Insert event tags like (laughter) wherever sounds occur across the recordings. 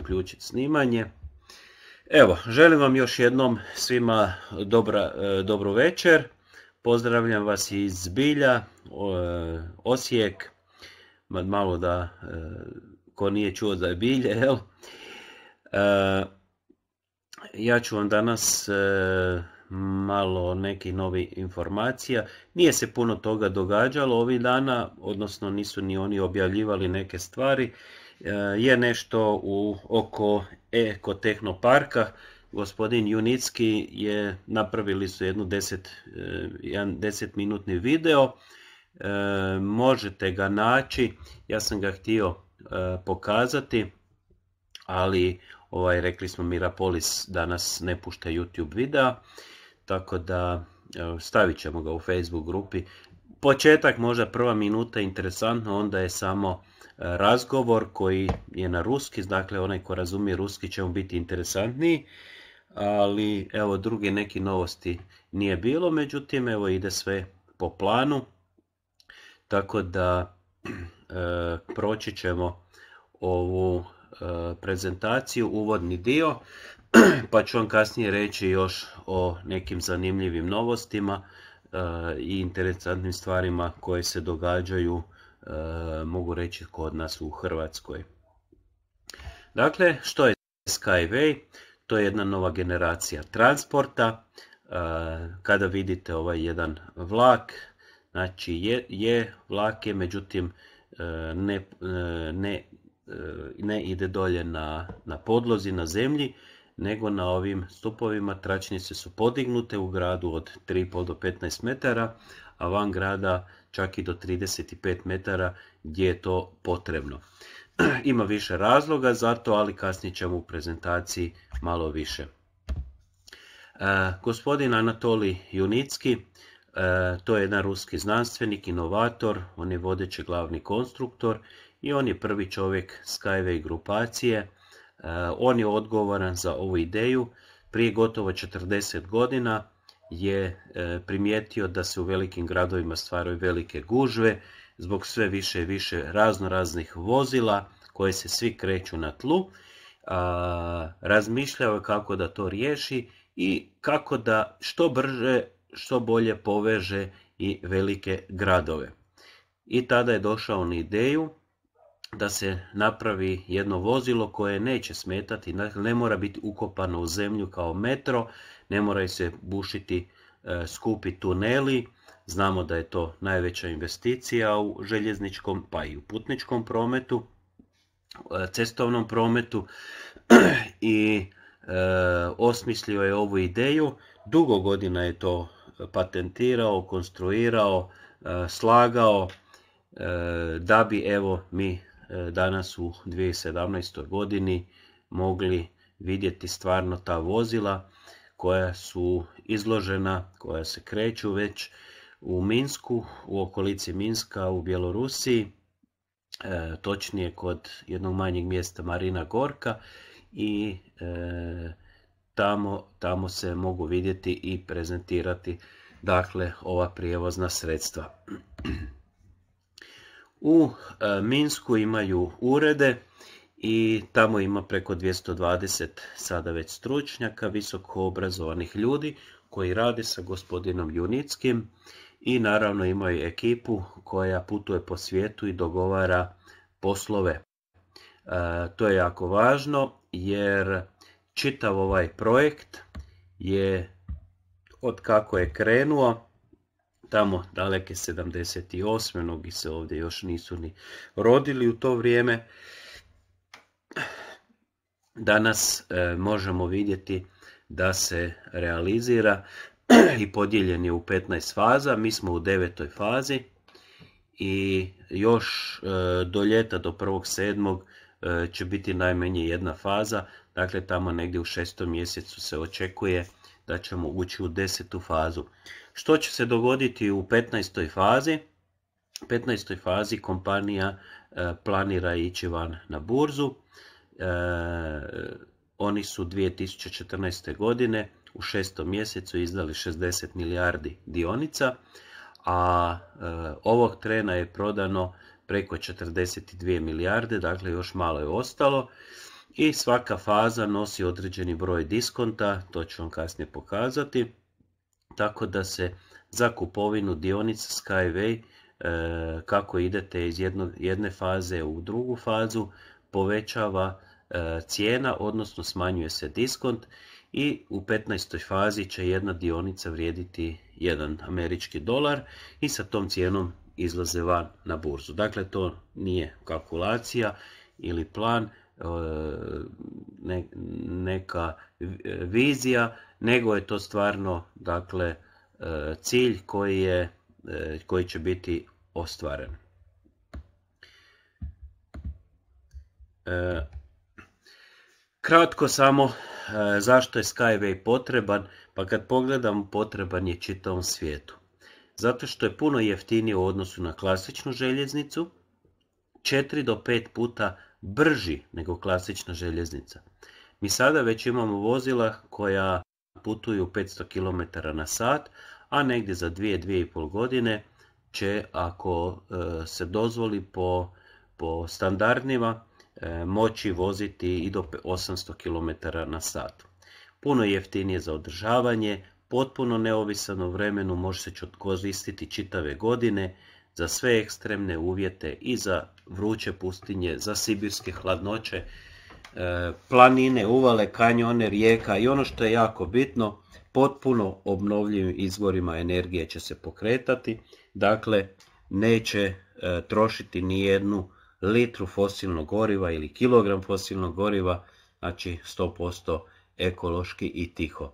uključiti snimanje. Evo, želim vam još jednom svima dobra, e, dobru večer. Pozdravljam vas iz zbilja e, Osijek. Malo da, e, ko nije čuo za je Bilje, jel? Ja ću vam danas malo neki novi informacija. Nije se puno toga događalo ovih dana, odnosno nisu ni oni objavljivali neke stvari. E, je nešto u oko Eko Tehnoparka. Gospodin Junicki je napravili su jednu 10, e, minutni video. E, možete ga naći. Ja sam ga htio pokazati, ali ovaj rekli smo Mirapolis danas ne pušta YouTube videa, tako da stavit ćemo ga u Facebook grupi. Početak možda prva minuta interesantno, onda je samo razgovor koji je na ruski, dakle onaj ko razumije ruski će mu biti interesantniji, ali evo druge neke novosti nije bilo, međutim evo ide sve po planu, tako da (clears throat) e, proći ćemo ovu e, prezentaciju, uvodni dio, (clears throat) pa ću vam kasnije reći još o nekim zanimljivim novostima e, i interesantnim stvarima koje se događaju E, mogu reći kod nas u Hrvatskoj. Dakle, što je Skyway? To je jedna nova generacija transporta. E, kada vidite ovaj jedan vlak, znači je, je vlak je, međutim e, ne, ne, ne ide dolje na, na podlozi, na zemlji, nego na ovim stupovima tračnice su podignute u gradu od 3,5 do 15 metara, a van grada čak i do 35 metara gdje je to potrebno. (clears throat) Ima više razloga za to, ali kasnije ćemo u prezentaciji malo više. E, gospodin Anatoli Junicki, e, to je jedan ruski znanstvenik, inovator, on je vodeći glavni konstruktor i on je prvi čovjek Skyway grupacije. E, on je odgovoran za ovu ideju prije gotovo 40 godina je e, primijetio da se u velikim gradovima stvaraju velike gužve zbog sve više i više razno raznih vozila koje se svi kreću na tlu. Razmišljao je kako da to riješi i kako da što brže, što bolje poveže i velike gradove. I tada je došao na ideju da se napravi jedno vozilo koje neće smetati, ne mora biti ukopano u zemlju kao metro, ne moraju se bušiti e, skupi tuneli, znamo da je to najveća investicija u željezničkom pa i u putničkom prometu, e, cestovnom prometu (clears throat) i e, osmislio je ovu ideju, dugo godina je to patentirao, konstruirao, slagao da bi evo mi danas u 2017. godini mogli vidjeti stvarno ta vozila koja su izložena, koja se kreću već u Minsku, u okolici Minska, u Bjelorusiji, e, točnije kod jednog manjeg mjesta Marina Gorka i e, tamo, tamo se mogu vidjeti i prezentirati dakle ova prijevozna sredstva. (clears throat) U e, Minsku imaju urede i tamo ima preko 220 sada već stručnjaka, visoko obrazovanih ljudi koji rade sa gospodinom Junickim i naravno imaju ekipu koja putuje po svijetu i dogovara poslove. E, to je jako važno jer čitav ovaj projekt je od kako je krenuo tamo daleke 78. mnogi se ovdje još nisu ni rodili u to vrijeme danas e, možemo vidjeti da se realizira i podijeljen je u 15 faza. Mi smo u devetoj fazi i još e, do ljeta, do 1.7. E, će biti najmanje jedna faza. Dakle, tamo negdje u šestom mjesecu se očekuje da ćemo ući u desetu fazu. Što će se dogoditi u 15. fazi? U 15. fazi kompanija E, planira ići van na burzu. E, oni su 2014. godine u šestom mjesecu izdali 60 milijardi dionica, a e, ovog trena je prodano preko 42 milijarde, dakle još malo je ostalo. I svaka faza nosi određeni broj diskonta, to ću vam kasnije pokazati. Tako da se za kupovinu dionica Skyway E, kako idete iz jedne faze u drugu fazu, povećava e, cijena, odnosno smanjuje se diskont i u 15. fazi će jedna dionica vrijediti 1 američki dolar i sa tom cijenom izlaze van na burzu. Dakle, to nije kalkulacija ili plan, e, neka vizija, nego je to stvarno dakle, cilj koji je E, koji će biti ostvaren. E, kratko samo e, zašto je Skyway potreban, pa kad pogledam, potreban je čitavom svijetu. Zato što je puno jeftinije u odnosu na klasičnu željeznicu, 4 do 5 puta brži nego klasična željeznica. Mi sada već imamo vozila koja putuju 500 km na sat, a negdje za dvije, dvije i pol godine će ako e, se dozvoli po, po standardnima e, moći voziti i do 800 km na sat. Puno jeftinije za održavanje, potpuno neovisano vremenu može se koristiti čitave godine za sve ekstremne uvjete i za vruće pustinje, za sibirske hladnoće, e, planine, uvale, kanjone, rijeka i ono što je jako bitno, potpuno obnovljivim izvorima energije će se pokretati, dakle neće e, trošiti ni jednu litru fosilnog goriva ili kilogram fosilnog goriva, znači 100% ekološki i tiho.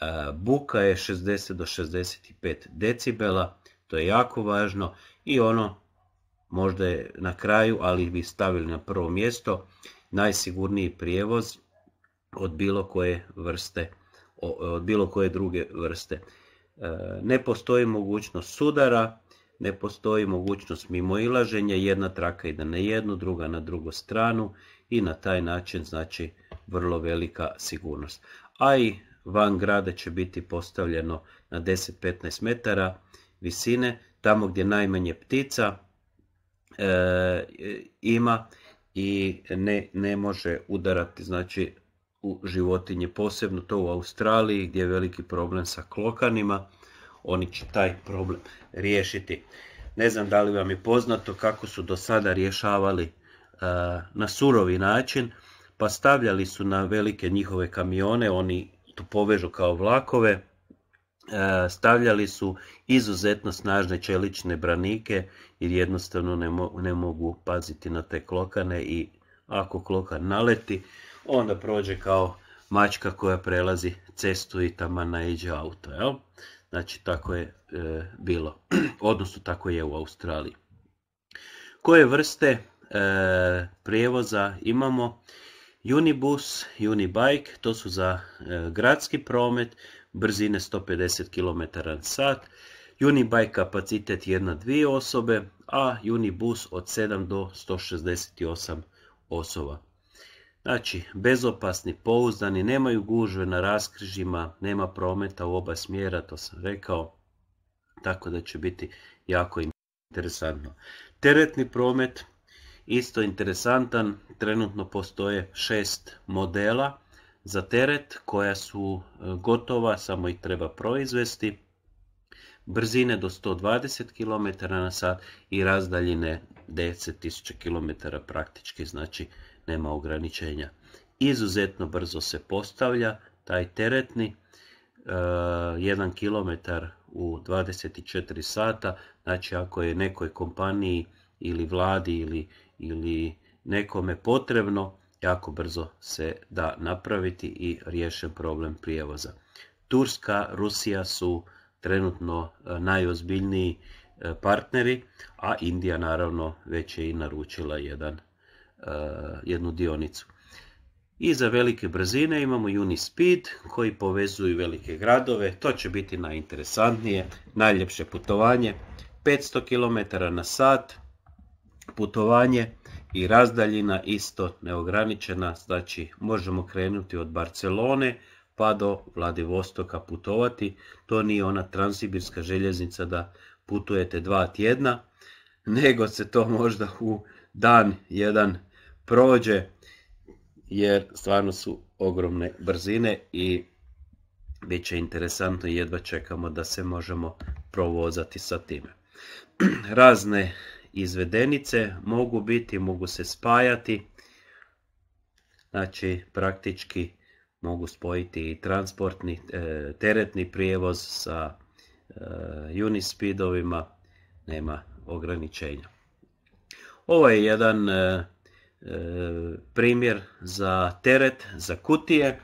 E, buka je 60 do 65 decibela, to je jako važno i ono možda je na kraju, ali bi stavili na prvo mjesto, najsigurniji prijevoz od bilo koje vrste od bilo koje druge vrste. E, ne postoji mogućnost sudara, ne postoji mogućnost mimoilaženja, jedna traka ide na jednu, druga na drugu stranu i na taj način znači vrlo velika sigurnost. A i van grada će biti postavljeno na 10-15 metara visine, tamo gdje najmanje ptica e, ima i ne, ne može udarati znači u životinje, posebno to u Australiji gdje je veliki problem sa klokanima, oni će taj problem riješiti. Ne znam da li vam je poznato kako su do sada rješavali e, na surovi način, pa stavljali su na velike njihove kamione, oni tu povežu kao vlakove, e, stavljali su izuzetno snažne čelične branike jer jednostavno ne, ne mogu paziti na te klokane i ako kloka naleti, onda prođe kao mačka koja prelazi cestu i tamo naiđe auto. Jel? Znači tako je e, bilo, (clears throat) odnosno tako je u Australiji. Koje vrste e, prijevoza imamo? Unibus, Unibike, to su za e, gradski promet, brzine 150 km sat. Unibike kapacitet 1-2 osobe, a Unibus od 7 do 168 osoba. Znači, bezopasni, pouzdani, nemaju gužve na raskrižima, nema prometa u oba smjera, to sam rekao, tako da će biti jako interesantno. Teretni promet, isto interesantan, trenutno postoje šest modela za teret koja su e, gotova, samo ih treba proizvesti. Brzine do 120 km na sat i razdaljine 10.000 km praktički, znači nema ograničenja. Izuzetno brzo se postavlja taj teretni, 1 e, km u 24 sata, znači ako je nekoj kompaniji ili vladi ili, ili nekome potrebno, jako brzo se da napraviti i riješen problem prijevoza. Turska, Rusija su trenutno e, najozbiljniji E, partneri, a Indija naravno već je i naručila jedan, e, jednu dionicu. I za velike brzine imamo Unispeed koji povezuju velike gradove, to će biti najinteresantnije, najljepše putovanje, 500 km na sat, putovanje i razdaljina isto neograničena, znači možemo krenuti od Barcelone pa do Vladivostoka putovati, to nije ona transibirska željeznica da putujete dva tjedna, nego se to možda u dan jedan prođe, jer stvarno su ogromne brzine i bit će interesantno jedva čekamo da se možemo provozati sa time. (clears throat) Razne izvedenice mogu biti, mogu se spajati, znači praktički mogu spojiti i transportni, e, teretni prijevoz sa Eh, Unispeedovima nema ograničenja. Ovo je jedan eh, eh, primjer za teret, za kutije,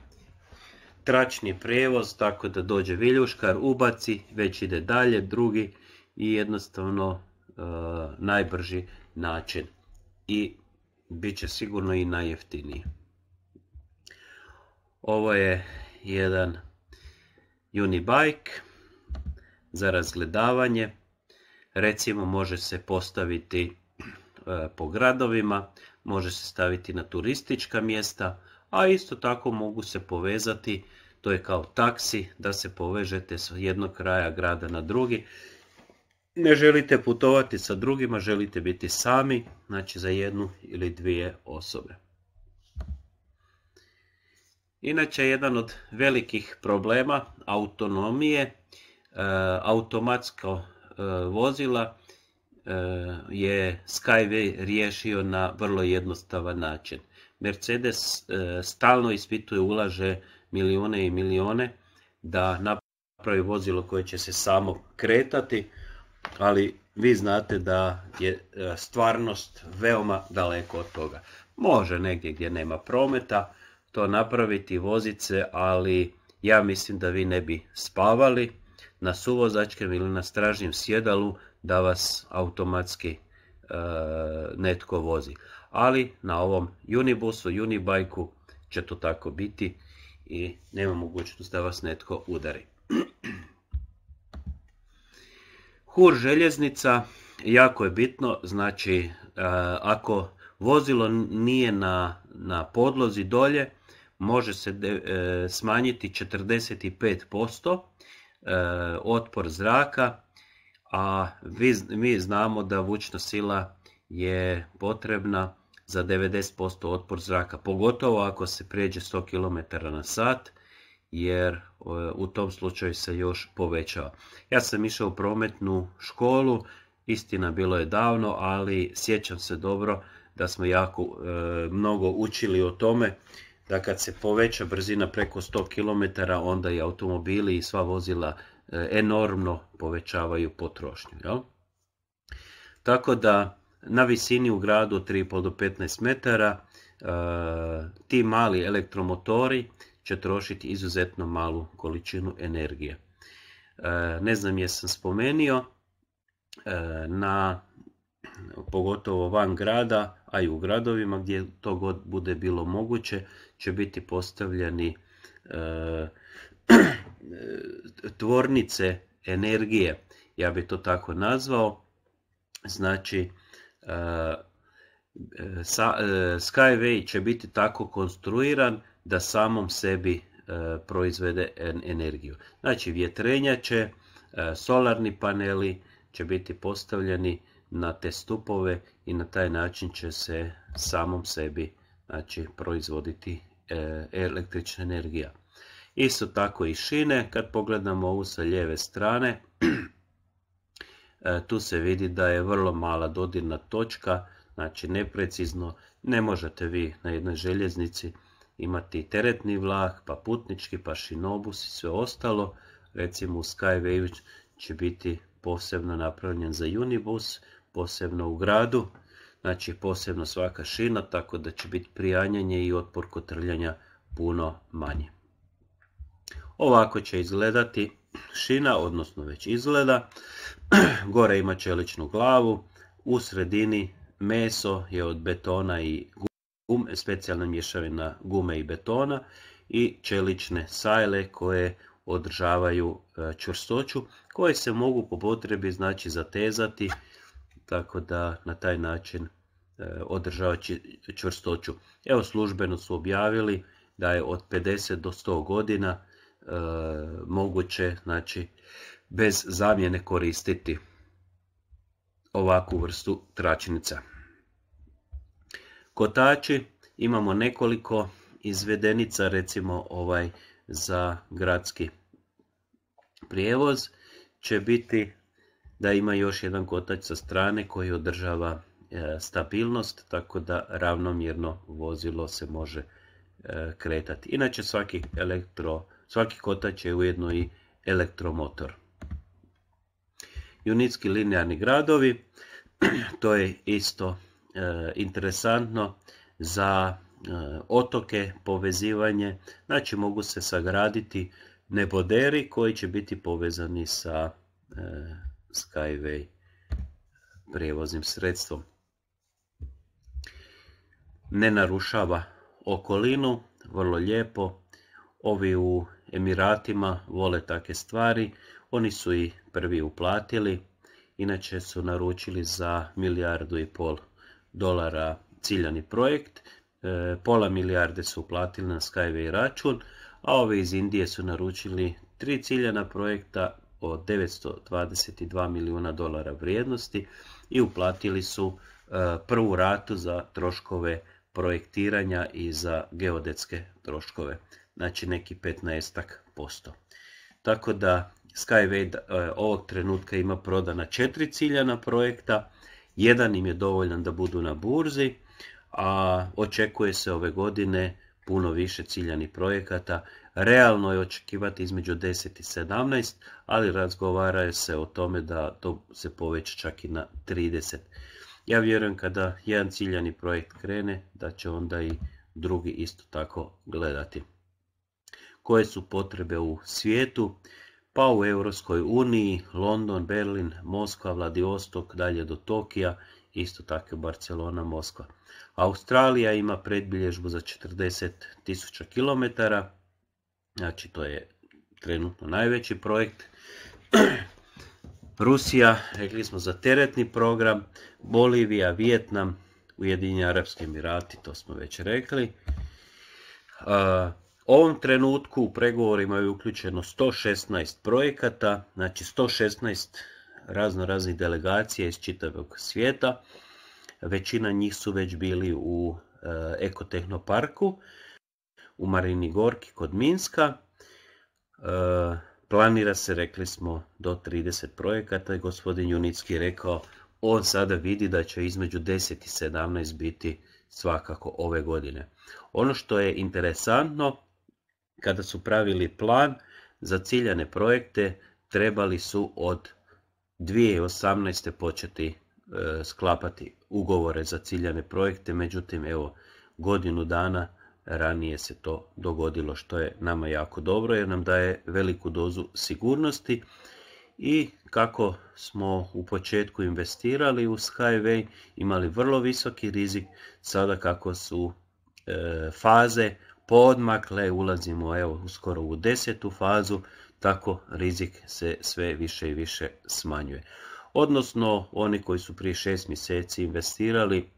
tračni prijevoz, tako da dođe viljuškar, ubaci, već ide dalje, drugi i jednostavno najbrži način i bit će sigurno i najjeftiniji. Ovo je jedan unibike, za razgledavanje. Recimo može se postaviti e, po gradovima, može se staviti na turistička mjesta, a isto tako mogu se povezati, to je kao taksi, da se povežete s jednog kraja grada na drugi. Ne želite putovati sa drugima, želite biti sami, znači za jednu ili dvije osobe. Inače, jedan od velikih problema autonomije Eh, automatsko eh, vozila eh, je Skyway riješio na vrlo jednostavan način. Mercedes stalno ispituje, ulaže milijune i milijone da napravi vozilo koje će se samo kretati, ali vi znate da je stvarnost veoma daleko od toga. Može negdje gdje nema prometa to napraviti, vozice, ali ja mislim da vi ne bi spavali, na suvozačkem ili na stražnjem sjedalu da vas automatski e, netko vozi. Ali na ovom Unibusu, Unibajku će to tako biti i nema mogućnost da vas netko udari. (clears throat) Hur željeznica, jako je bitno, znači e, ako vozilo nije na, podlozi dolje, može se e, smanjiti 45%, E, otpor zraka, a mi znamo da vučna sila je potrebna za 90% otpor zraka, pogotovo ako se prijeđe 100 km na sat, jer e, u tom slučaju se još povećava. Ja sam išao u prometnu školu, istina bilo je davno, ali sjećam se dobro da smo jako e, mnogo učili o tome da kad se poveća brzina preko 100 km onda i automobili i sva vozila eh, enormno povećavaju potrošnju. Jel? Tako da na visini u gradu od 3,5 do 15 metara eh, ti mali elektromotori će trošiti izuzetno malu količinu energije. Eh, ne znam jesam spomenio, na pogotovo van grada, a i u gradovima gdje to god bude bilo moguće, će biti postavljeni eh, (clears throat) eh, tvornice energije, ja bi to tako nazvao, znači eh, Skyway će biti tako konstruiran da samom sebi proizvede energiju. Znači vjetrenjače, solarni paneli će biti postavljeni na te stupove i na taj način će se samom sebi znači proizvoditi e, električna energija. Isto tako i šine, kad pogledamo ovu sa lijeve strane, (clears throat) e, tu se vidi da je vrlo mala dodirna točka, znači neprecizno, ne možete vi na jednoj željeznici imati teretni vlak, pa putnički, pa šinobus i sve ostalo. Recimo u Skyway će biti posebno napravljen za Unibus, posebno u gradu znači posebno svaka šina, tako da će biti prijanjanje i otpor kod trljanja puno manje. Ovako će izgledati šina, odnosno već izgleda. (clears throat) Gore ima čeličnu glavu, u sredini meso je od betona i gum, specijalna mješavina gume i betona i čelične sajle koje održavaju e, čvrstoću, koje se mogu po potrebi znači zatezati tako da na taj način e, održava čvrstoću. Evo službeno su objavili da je od 50 do 100 godina e, moguće znači, bez zamjene koristiti ovakvu vrstu tračnica. Kotači imamo nekoliko izvedenica recimo ovaj za gradski prijevoz će biti da ima još jedan kotač sa strane koji održava e, stabilnost, tako da ravnomjerno vozilo se može e, kretati. Inače svaki, elektro, svaki kotač je ujedno i elektromotor. Junitski linearni gradovi, (clears throat) to je isto e, interesantno za otoke, povezivanje, znači mogu se sagraditi neboderi koji će biti povezani sa Skyway prijevoznim sredstvom. Ne narušava okolinu, vrlo lijepo. Ovi u Emiratima vole take stvari, oni su i prvi uplatili, inače su naručili za milijardu i pol dolara ciljani projekt, e, pola milijarde su uplatili na Skyway račun, a ovi iz Indije su naručili tri ciljana projekta od 922 milijuna dolara vrijednosti i uplatili su e, prvu ratu za troškove projektiranja i za geodetske troškove, znači neki 15%. Tako da Skyway e, ovog trenutka ima prodana četiri ciljana projekta, jedan im je dovoljan da budu na burzi, a očekuje se ove godine puno više ciljanih projekata Realno je očekivati između 10 i 17, ali razgovara se o tome da to se poveća čak i na 30. Ja vjerujem kada jedan ciljani projekt krene, da će onda i drugi isto tako gledati. Koje su potrebe u svijetu? Pa u Europskoj uniji, London, Berlin, Moskva, Vladivostok, dalje do Tokija, isto tako Barcelona, Moskva. Australija ima predbilježbu za 40.000 km, Znači, to je trenutno najveći projekt. (clears throat) Rusija, rekli smo za teretni program, Bolivija, Vijetnam, Ujedinjeni Arapski Emirati, to smo već rekli. U ovom trenutku u pregovorima je uključeno 116 projekata, znači 116 razno raznih delegacija iz čitavog svijeta. Većina njih su već bili u uh, Ekotehnoparku u Marini Gorki kod Minska. E, planira se, rekli smo, do 30 projekata i gospodin Junicki rekao on sada vidi da će između 10 i 17 biti svakako ove godine. Ono što je interesantno, kada su pravili plan za ciljane projekte, trebali su od 2018. početi e, sklapati ugovore za ciljane projekte, međutim evo godinu dana ranije se to dogodilo što je nama jako dobro jer nam daje veliku dozu sigurnosti i kako smo u početku investirali u Skyway imali vrlo visoki rizik sada kako su e, faze podmakle ulazimo evo skoro u desetu fazu tako rizik se sve više i više smanjuje odnosno oni koji su prije šest mjeseci investirali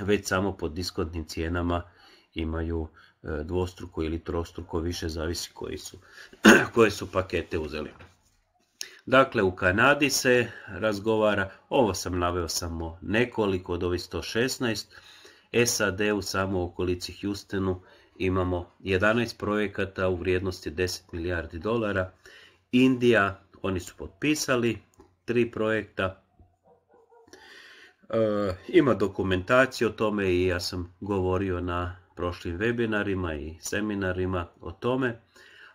već samo po diskontnim cijenama imaju e, dvostruko ili trostruko više, zavisi koji su, (clears throat) koje su pakete uzeli. Dakle, u Kanadi se razgovara, ovo sam naveo samo nekoliko od ovih 116, SAD u samo okolici Houstonu imamo 11 projekata u vrijednosti 10 milijardi dolara, Indija, oni su potpisali tri projekta, e, ima dokumentaciju o tome i ja sam govorio na prošlim webinarima i seminarima o tome.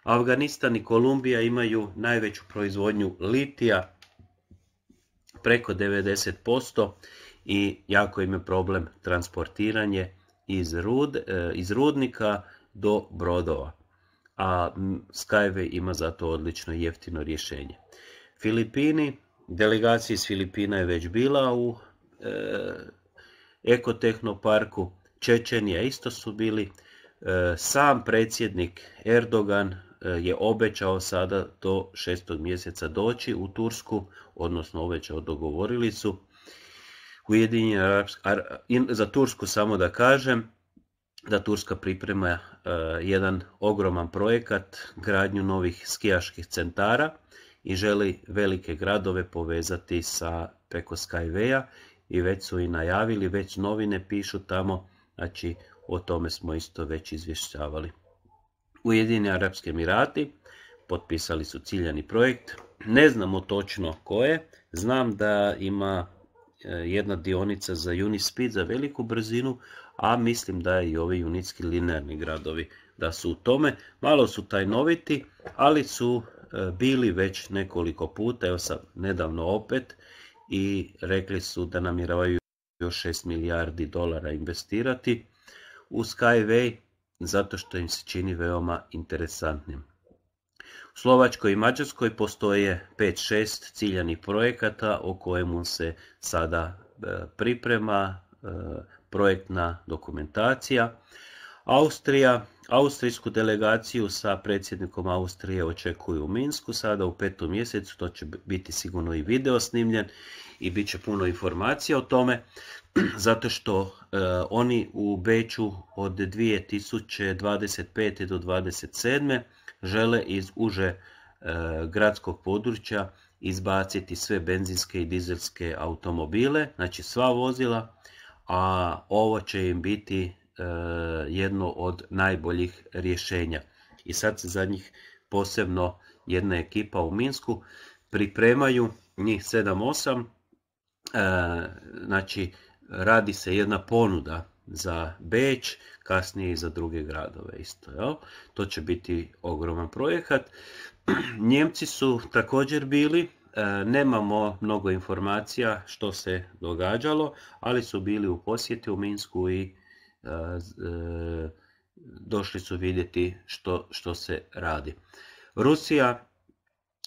Afganistan i Kolumbija imaju najveću proizvodnju litija, preko 90% i jako im je problem transportiranje iz, rud, e, iz rudnika do brodova. A Skyway ima za to odlično jeftino rješenje. Filipini, delegacija iz Filipina je već bila u e, ekotehnoparku Čečenija isto su bili. E, sam predsjednik Erdogan e, je obećao sada do šestog mjeseca doći u Tursku, odnosno obećao dogovorili su. za Tursku samo da kažem da Turska priprema e, jedan ogroman projekat gradnju novih skijaških centara i želi velike gradove povezati sa preko a i već su i najavili, već novine pišu tamo Znači, o tome smo isto već izvještavali. Ujedini Arapski Emirati potpisali su ciljani projekt. Ne znamo točno koje, Znam da ima e, jedna dionica za Unispeed za veliku brzinu, a mislim da je i ovi unitski linearni gradovi da su u tome. Malo su tajnoviti, ali su e, bili već nekoliko puta, evo sam nedavno opet, i rekli su da namjeravaju još 6 milijardi dolara investirati u Skyway zato što im se čini veoma interesantnim. U Slovačkoj i Mađarskoj postoje 5-6 ciljanih projekata o kojemu se sada e, priprema e, projektna dokumentacija. Austrija Austrijsku delegaciju sa predsjednikom Austrije očekuju u Minsku, sada u petom mjesecu, to će biti sigurno i video snimljen i bit će puno informacija o tome, (clears throat) zato što e, oni u Beću od 2025. do 2027. žele iz uže e, gradskog područja izbaciti sve benzinske i dizelske automobile, znači sva vozila, a ovo će im biti E, jedno od najboljih rješenja. I sad se za njih posebno jedna ekipa u Minsku pripremaju, njih 7-8, e, znači radi se jedna ponuda za Beč, kasnije i za druge gradove isto. Jel? To će biti ogroman projekat. (clears throat) Njemci su također bili, e, nemamo mnogo informacija što se događalo, ali su bili u posjeti u Minsku i E, došli su vidjeti što, što se radi. Rusija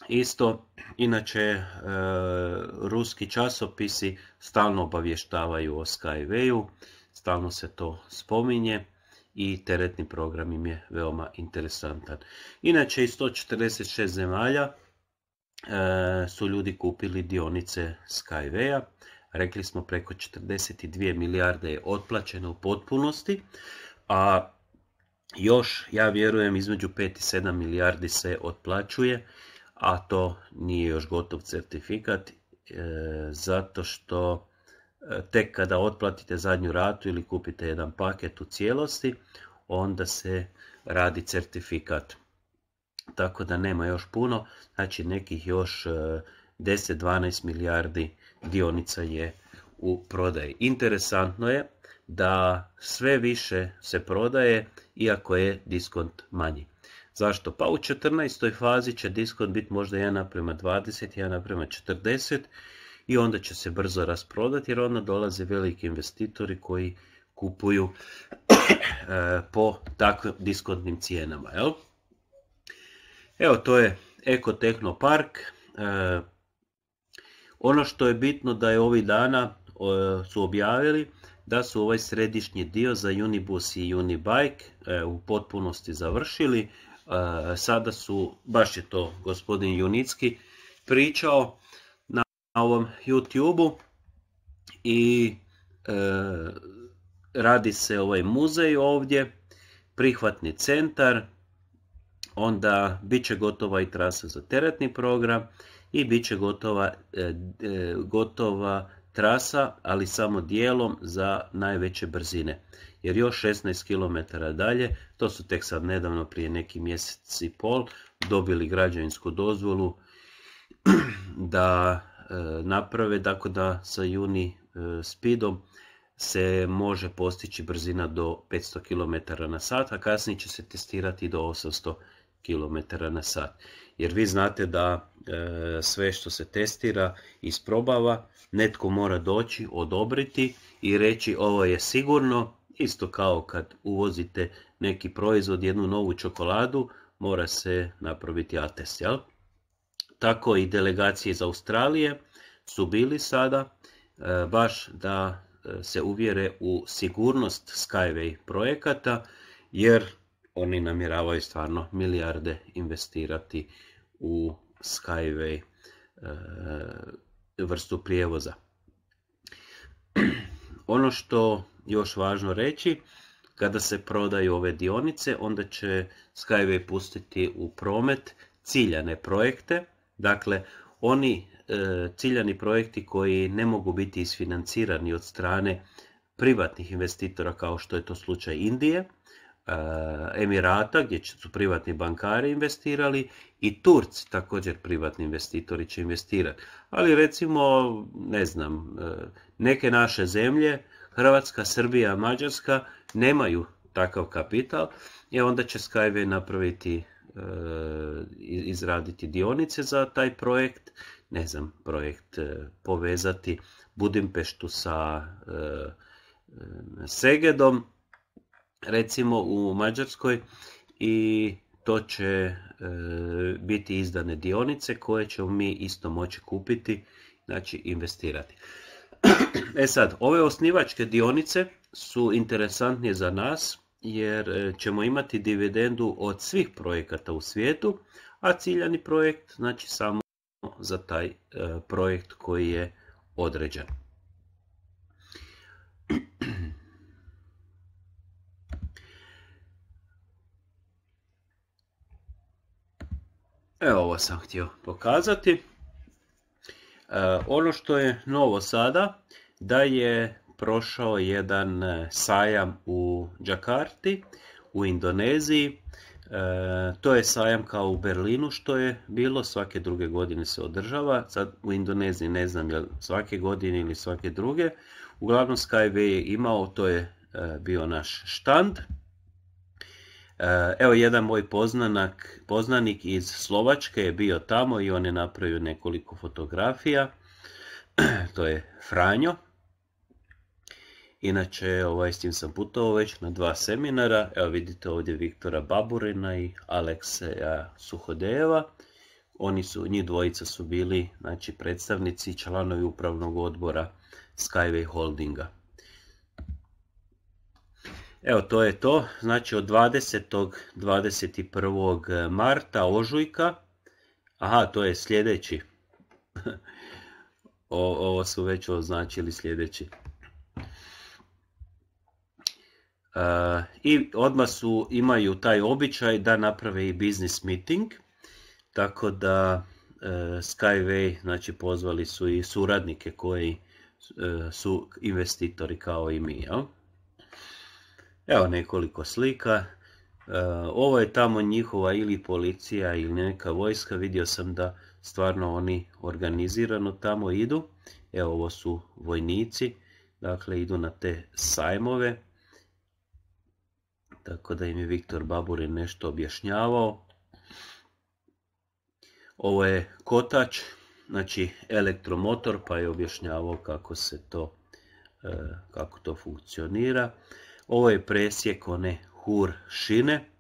isto, inače e, ruski časopisi stalno obavještavaju o Skyway-u, stalno se to spominje i teretni program im je veoma interesantan. Inače iz 146 zemalja e, su ljudi kupili dionice Skyway-a, rekli smo preko 42 milijarde je otplaćeno u potpunosti, a još, ja vjerujem, između 5 i 7 milijardi se otplaćuje, a to nije još gotov certifikat, e, zato što e, tek kada otplatite zadnju ratu ili kupite jedan paket u cijelosti, onda se radi certifikat. Tako da nema još puno, znači nekih još 10-12 e, milijardi dionica je u prodaji. Interesantno je da sve više se prodaje iako je diskont manji. Zašto? Pa u 14. fazi će diskont biti možda 1 naprema 20, 1 naprema 40 i onda će se brzo rasprodati jer onda dolaze veliki investitori koji kupuju eh, po takvim diskontnim cijenama. Evo to je Ekotehnopark. Park eh, ono što je bitno da je ovih dana su objavili da su ovaj središnji dio za Unibus i Unibike e, u potpunosti završili. E, sada su, baš je to gospodin Junicki pričao na ovom youtube i e, radi se ovaj muzej ovdje, prihvatni centar, onda bit će gotova i trasa za teretni program i bit će gotova, e, e, gotova trasa, ali samo dijelom za najveće brzine. Jer još 16 km dalje, to su tek sad nedavno prije neki mjesec i pol, dobili građevinsku dozvolu (clears throat) da e, naprave, tako da sa juni spidom se može postići brzina do 500 km na sat, a kasnije će se testirati do 800 km km na sat. Jer vi znate da e, sve što se testira, isprobava, netko mora doći, odobriti i reći ovo je sigurno, isto kao kad uvozite neki proizvod, jednu novu čokoladu, mora se napraviti atest, Tako i delegacije iz Australije su bili sada, e, baš da e, se uvjere u sigurnost Skyway projekata, jer oni namjeravaju stvarno milijarde investirati u Skyway e, vrstu prijevoza. (clears throat) Ono što još važno reći, kada se prodaju ove dionice, onda će Skyway pustiti u promet ciljane projekte, dakle oni e, ciljani projekti koji ne mogu biti isfinancirani od strane privatnih investitora kao što je to slučaj Indije, Emirata gdje su privatni bankari investirali i Turci također privatni investitori će investirati. Ali recimo, ne znam, e, neke naše zemlje, Hrvatska, Srbija, Mađarska, nemaju takav kapital i e, onda će Skyway napraviti, e, izraditi dionice za taj projekt, ne znam, projekt povezati Budimpeštu sa Segedom, recimo u Mađarskoj i to će e, biti izdane dionice koje ćemo mi isto moći kupiti, znači investirati. E sad, ove osnivačke dionice su interesantnije za nas jer e, ćemo imati dividendu od svih projekata u svijetu, a ciljani projekt znači samo za taj e, projekt koji je određen. Evo ovo sam htio pokazati. E, ono što je novo sada, da je prošao jedan e, sajam u Džakarti, u Indoneziji. E, to je sajam kao u Berlinu što je bilo, svake druge godine se održava. Sad u Indoneziji ne znam li svake godine ili svake druge. Uglavnom Skyway je imao, to je bio naš štand. E, evo jedan moj poznanak, poznanik iz Slovačke je bio tamo i on je napravio nekoliko fotografija. (clears throat) To je Franjo. Inače, ovaj, s tim sam putovao već na dva seminara. Evo vidite ovdje Viktora Baburina i Alekseja Suhodejeva. Oni su, njih dvojica su bili znači, predstavnici članovi upravnog odbora Skyway Holdinga. Evo to je to, znači od 20. 21. Eh, marta ožujka, aha to je sljedeći, (laughs) o, ovo su već označili sljedeći. E, I odmah su, imaju taj običaj da naprave i business meeting, tako da eh, Skyway, znači pozvali su i suradnike koji su investitori kao i mi, jel? Ja? Evo nekoliko slika. E, ovo je tamo njihova ili policija ili neka vojska. Vidio sam da stvarno oni organizirano tamo idu. Evo ovo su vojnici. Dakle, idu na te sajmove. Tako da im je Viktor Baburin nešto objašnjavao. Ovo je kotač, znači elektromotor, pa je objašnjavao kako se to, e, kako to funkcionira. Ovo je presjek one hur šine.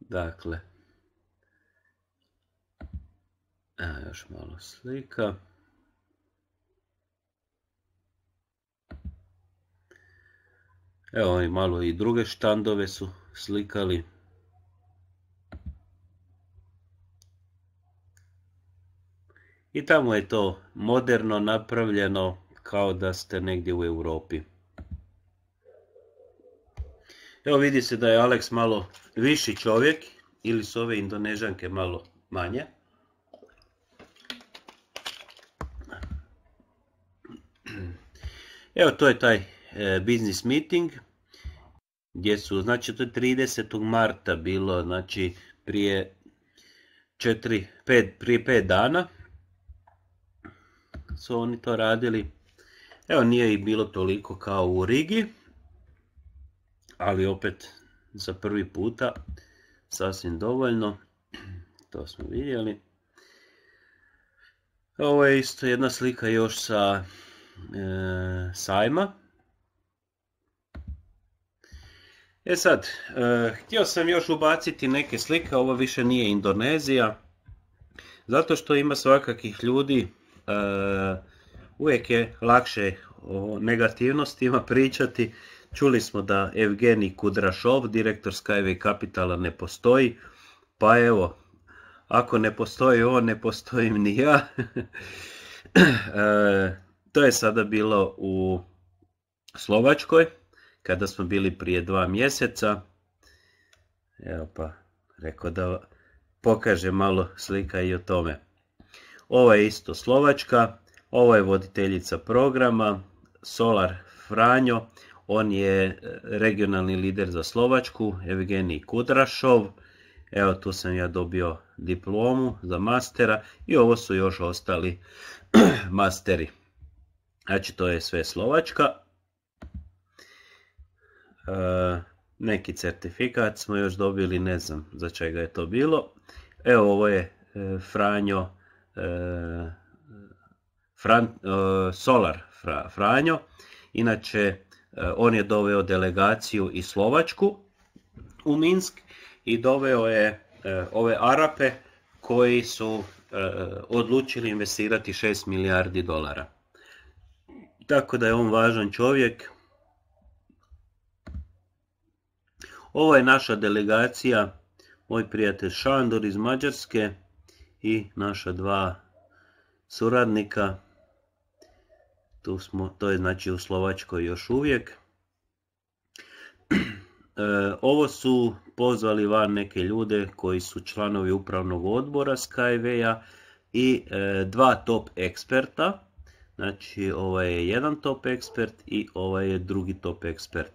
Dakle, a još malo slika. Evo i malo i druge štandove su slikali. I tamo je to moderno napravljeno kao da ste negdje u Europi. Evo vidi se da je Alex malo viši čovjek ili su ove indonežanke malo manje. Evo to je taj e, business meeting gdje su, znači to je 30. marta bilo, znači prije 4, 5, prije 5 dana su oni to radili. Evo nije i bilo toliko kao u Rigi, ali opet za prvi puta sasvim dovoljno, (clears throat) to smo vidjeli. Ovo je isto jedna slika još sa e, sajma. E sad, e, htio sam još ubaciti neke slike, ovo više nije Indonezija, zato što ima svakakih ljudi Eh, uvijek je lakše o negativnostima pričati. Čuli smo da Evgeni Kudrašov, direktor Skyway Capitala, ne postoji. Pa evo, ako ne postoji on, ne postojim ni ja. (laughs) Eh, to je sada bilo u Slovačkoj, kada smo bili prije dva mjeseca. Evo pa, rekao da pokaže malo slika i o tome. Ovo je isto Slovačka, ovo je voditeljica programa Solar Franjo, on je e, regionalni lider za Slovačku, Evgenij Kudrašov, evo tu sam ja dobio diplomu za mastera i ovo su još ostali (clears throat) masteri. Znači to je sve Slovačka. E, neki certifikat smo još dobili, ne znam za čega je to bilo. Evo ovo je e, Franjo Eh, eh, Solar Franjo. Inače, eh, on je doveo delegaciju i Slovačku u Minsk i doveo je ove Arape koji su odlučili investirati 6 milijardi dolara. Tako da je on važan čovjek. Ovo je naša delegacija, moj prijatelj Šandor iz Mađarske, i naša dva suradnika. Tu smo, to je znači u Slovačkoj još uvijek. (clears throat) E, ovo su pozvali van neke ljude koji su članovi upravnog odbora Skyway-a i e, dva top eksperta. Znači ovaj je jedan top ekspert i ovaj je drugi top ekspert.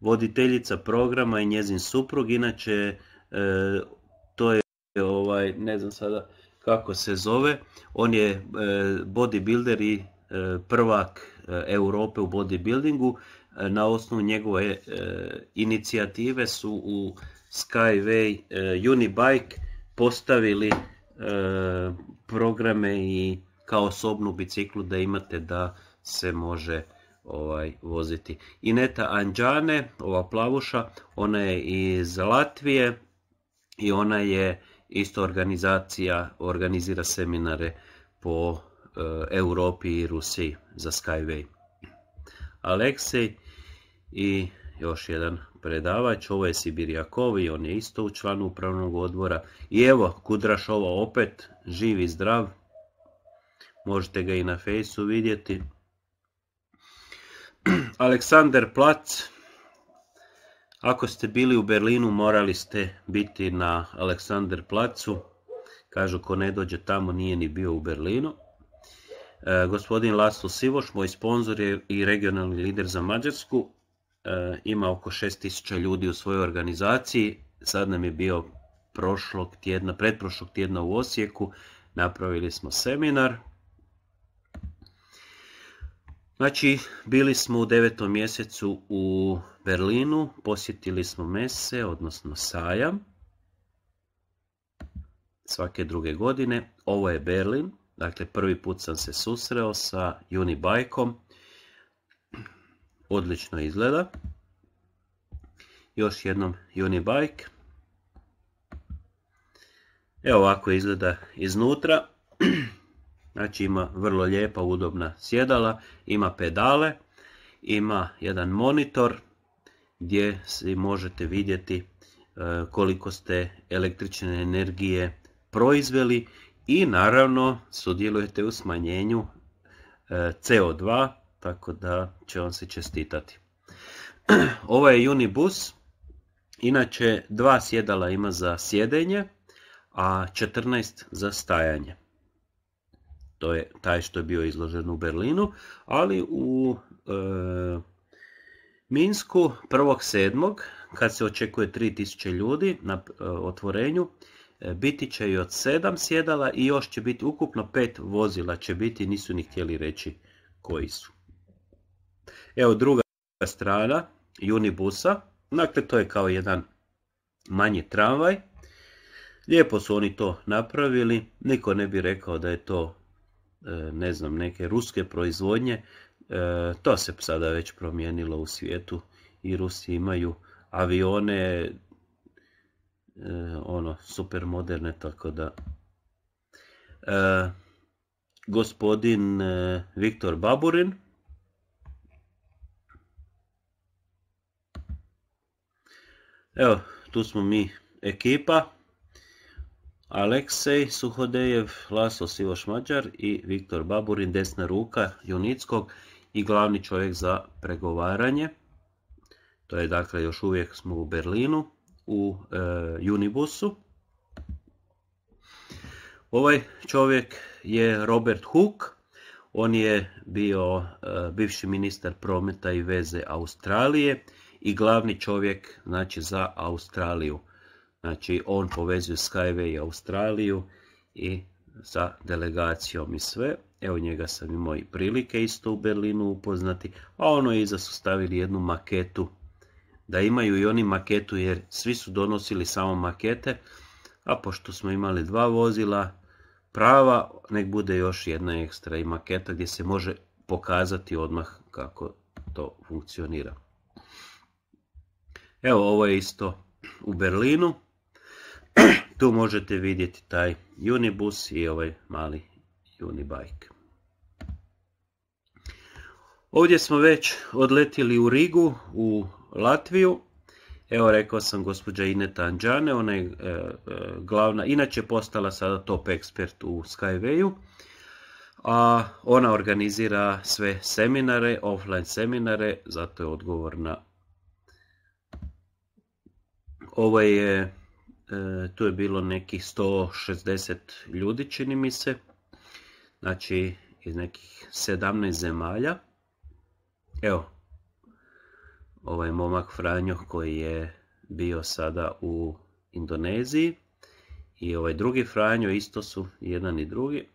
Voditeljica programa i njezin suprug, inače e, ovaj, ne znam sada kako se zove, on je e, bodybuilder i e, prvak e, Europe u bodybuildingu. Na osnovu njegove inicijative su u Skyway Unibike postavili programe i kao osobnu biciklu da imate da se može ovaj voziti. Ineta Anđane, ova plavuša, ona je iz Latvije i ona je isto organizacija organizira seminare po e, Europi i Rusiji za Skyway. Aleksej i još jedan predavač, ovo je Sibirjakov i on je isto u članu upravnog odbora. I evo, ovo opet, živ i zdrav, možete ga i na fejsu vidjeti. (clears throat) Aleksander Plac, ako ste bili u Berlinu morali ste biti na Aleksander placu, kažu ko ne dođe tamo nije ni bio u Berlinu. E, gospodin Laslo Sivoš, moj sponzor je i regionalni lider za Mađarsku, e, ima oko 6000 ljudi u svojoj organizaciji, sad nam je bio prošlog tjedna, pretprošlog tjedna u Osijeku, napravili smo seminar. Znači, bili smo u devetom mjesecu u Berlinu posjetili smo mese, odnosno sajam, svake druge godine. Ovo je Berlin, dakle prvi put sam se susreo sa Unibike-om. Odlično izgleda. Još jednom Unibike. Evo ovako izgleda iznutra. Znači ima vrlo lijepa udobna sjedala, ima pedale, ima jedan monitor, gdje si možete vidjeti e, koliko ste električne energije proizveli i naravno sudjelujete u smanjenju e, CO2, tako da će on se čestitati. (clears throat) Ovo ovaj je Unibus, inače dva sjedala ima za sjedenje, a 14 za stajanje. To je taj što je bio izložen u Berlinu, ali u e, Minsku 1.7. kad se očekuje 3000 ljudi na e, otvorenju, e, biti će i od 7 sjedala i još će biti ukupno 5 vozila će biti, nisu ni htjeli reći koji su. Evo druga strana Unibusa, dakle to je kao jedan manji tramvaj. Lijepo su oni to napravili, niko ne bi rekao da je to e, ne znam, neke ruske proizvodnje, E, to se sada već promijenilo u svijetu i Rusi imaju avione e, ono super moderne tako da e, gospodin Viktor Baburin evo tu smo mi ekipa Aleksej Suhodejev, Laso Sivoš Mađar i Viktor Baburin, desna ruka Junickog i glavni čovjek za pregovaranje. To je dakle još uvijek smo u Berlinu u e, Unibusu. Ovaj čovjek je Robert Hook, On je bio e, bivši ministar prometa i veze Australije i glavni čovjek znači, za Australiju. Znači on povezuje Skyway i Australiju i sa delegacijom i sve. Evo njega sam imao i prilike isto u Berlinu upoznati, a ono iza su stavili jednu maketu. Da imaju i oni maketu jer svi su donosili samo makete, a pošto smo imali dva vozila, prava, nek bude još jedna ekstra i maketa gdje se može pokazati odmah kako to funkcionira. Evo ovo je isto u Berlinu. (clears throat) Tu možete vidjeti taj unibus i ovaj mali Unibike. Ovdje smo već odletili u Rigu, u Latviju. Evo rekao sam gospođa Ineta Anđane, ona je e, e, glavna, inače postala sada top ekspert u Skyway-u A ona organizira sve seminare, offline seminare, zato je odgovorna. Ovo je, e, tu je bilo nekih 160 ljudi čini mi se znači iz nekih 17 zemalja. Evo, ovaj momak Franjo koji je bio sada u Indoneziji i ovaj drugi Franjo isto su jedan i drugi.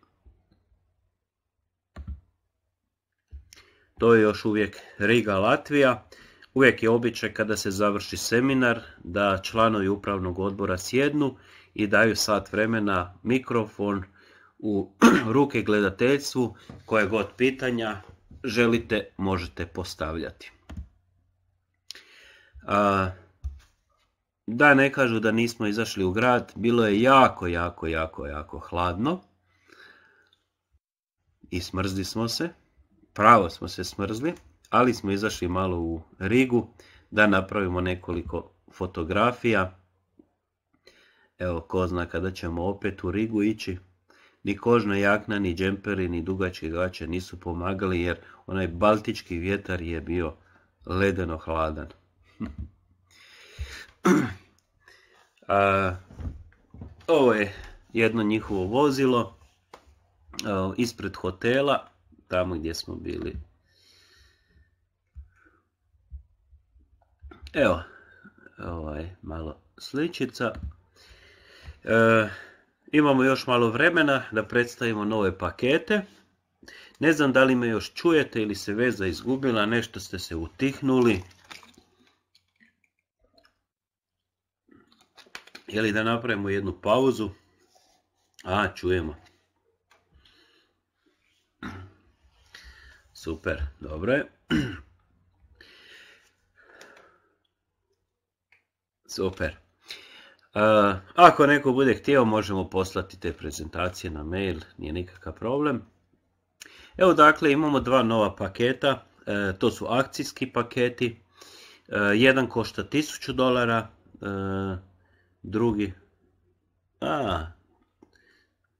To je još uvijek Riga Latvija. Uvijek je običaj kada se završi seminar da članovi upravnog odbora sjednu i daju sat vremena mikrofon u (clears throat) ruke gledateljstvu koje god pitanja želite možete postavljati. Da ne kažu da nismo izašli u grad, bilo je jako, jako, jako, jako hladno i smrzli smo se, pravo smo se smrzli, ali smo izašli malo u Rigu da napravimo nekoliko fotografija. Evo, ko zna kada ćemo opet u Rigu ići, ni kožna jakna, ni džemperi, ni dugačke gaće nisu pomagali jer onaj baltički vjetar je bio ledeno hladan. (clears throat) ovo je jedno njihovo vozilo e, ispred hotela, tamo gdje smo bili. Evo, ovaj, malo sličica. E, Imamo još malo vremena da predstavimo nove pakete. Ne znam da li me još čujete ili se veza izgubila, nešto ste se utihnuli. Jeli da napravimo jednu pauzu? A, čujemo. Super, dobro je. Super. E, ako neko bude htio, možemo poslati te prezentacije na mail, nije nikakav problem. Evo dakle, imamo dva nova paketa, e, to su akcijski paketi. E, jedan košta 1000 dolara, drugi... A,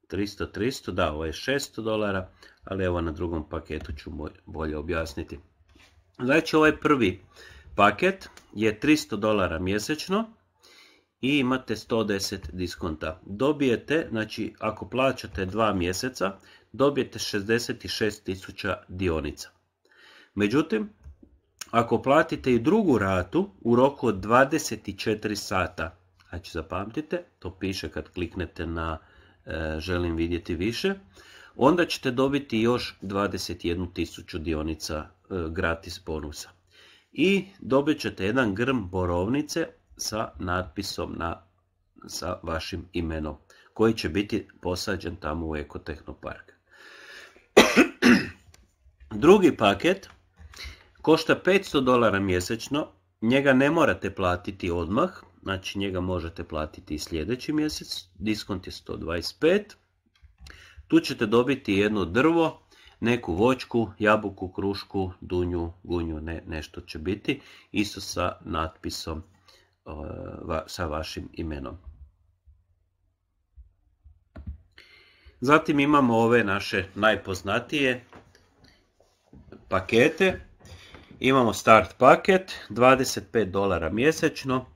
300, 300, da, ovo je 600 dolara, ali evo na drugom paketu ću bolje objasniti. Znači ovaj prvi paket je 300 dolara mjesečno, i imate 110 diskonta. Dobijete, znači ako plaćate dva mjeseca, dobijete 66.000 dionica. Međutim, ako platite i drugu ratu u roku od 24 sata, znači zapamtite, to piše kad kliknete na e, želim vidjeti više, onda ćete dobiti još 21.000 dionica e, gratis bonusa. I dobit ćete jedan grm borovnice sa natpisom na, sa vašim imenom koji će biti posađen tamo u Ekotehnopark. (clears throat) Drugi paket košta 500 dolara mjesečno, njega ne morate platiti odmah, znači njega možete platiti i sljedeći mjesec, diskont je 125. Tu ćete dobiti jedno drvo, neku vočku jabuku, krušku, dunju, gunju, ne, nešto će biti, isto sa natpisom sa vašim imenom. Zatim imamo ove naše najpoznatije pakete. Imamo start paket, 25 dolara mjesečno,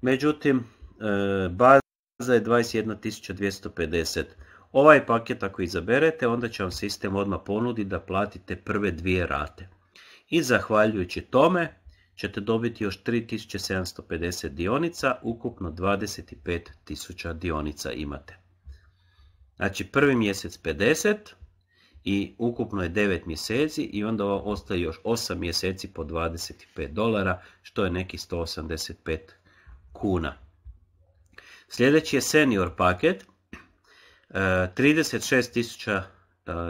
međutim e, baza je 21.250. Ovaj paket ako izaberete, onda će vam sistem odmah ponuditi da platite prve dvije rate. I zahvaljujući tome ćete dobiti još 3750 dionica, ukupno 25.000 dionica imate. Znači prvi mjesec 50 i ukupno je 9 mjeseci i onda ostaje još 8 mjeseci po 25 dolara, što je neki 185 kuna. Sljedeći je senior paket, 36.000 e,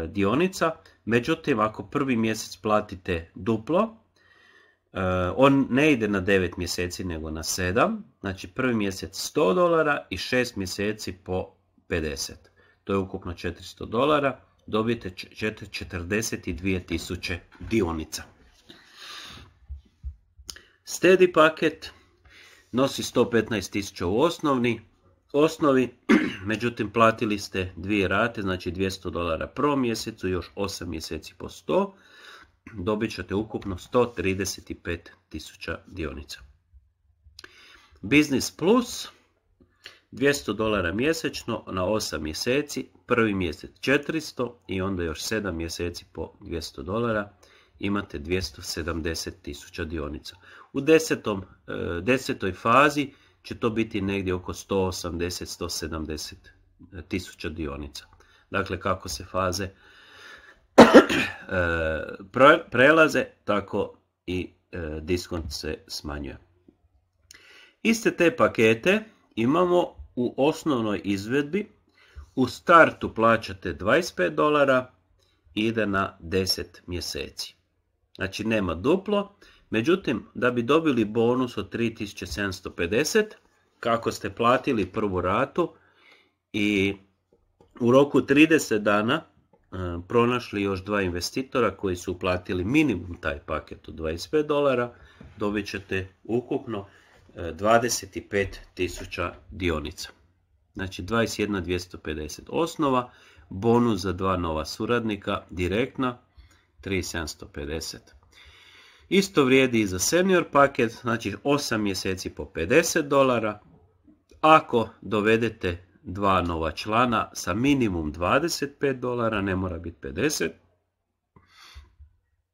e, dionica, međutim ako prvi mjesec platite duplo, E, on ne ide na 9 mjeseci nego na 7, znači prvi mjesec 100 dolara i 6 mjeseci po 50. To je ukupno 400 dolara, dobijete 42.000 dionica. Steady paket nosi 115.000 u osnovni, osnovi, (clears throat) međutim platili ste dvije rate, znači 200 dolara pro mjesecu, još 8 mjeseci po 100 dobit ćete ukupno 135.000 dionica. Biznis Plus 200 dolara mjesečno na 8 mjeseci, prvi mjesec 400 i onda još 7 mjeseci po 200 dolara imate 270.000 dionica. U desetom, e, desetoj fazi će to biti negdje oko 180-170 tisuća dionica. Dakle, kako se faze Eh, prelaze, tako i eh, diskont se smanjuje. Iste te pakete imamo u osnovnoj izvedbi. U startu plaćate 25 dolara ide na 10 mjeseci. Znači nema duplo. Međutim, da bi dobili bonus od 3750, kako ste platili prvu ratu i u roku 30 dana E, pronašli još dva investitora koji su uplatili minimum taj paket od 25 dolara, dobit ćete ukupno 25.000 e, dionica. Znači 21.250 osnova, bonus za dva nova suradnika, direktna 3.750. Isto vrijedi i za senior paket, znači 8 mjeseci po 50 dolara. Ako dovedete dva nova člana sa minimum 25 dolara, ne mora biti 50,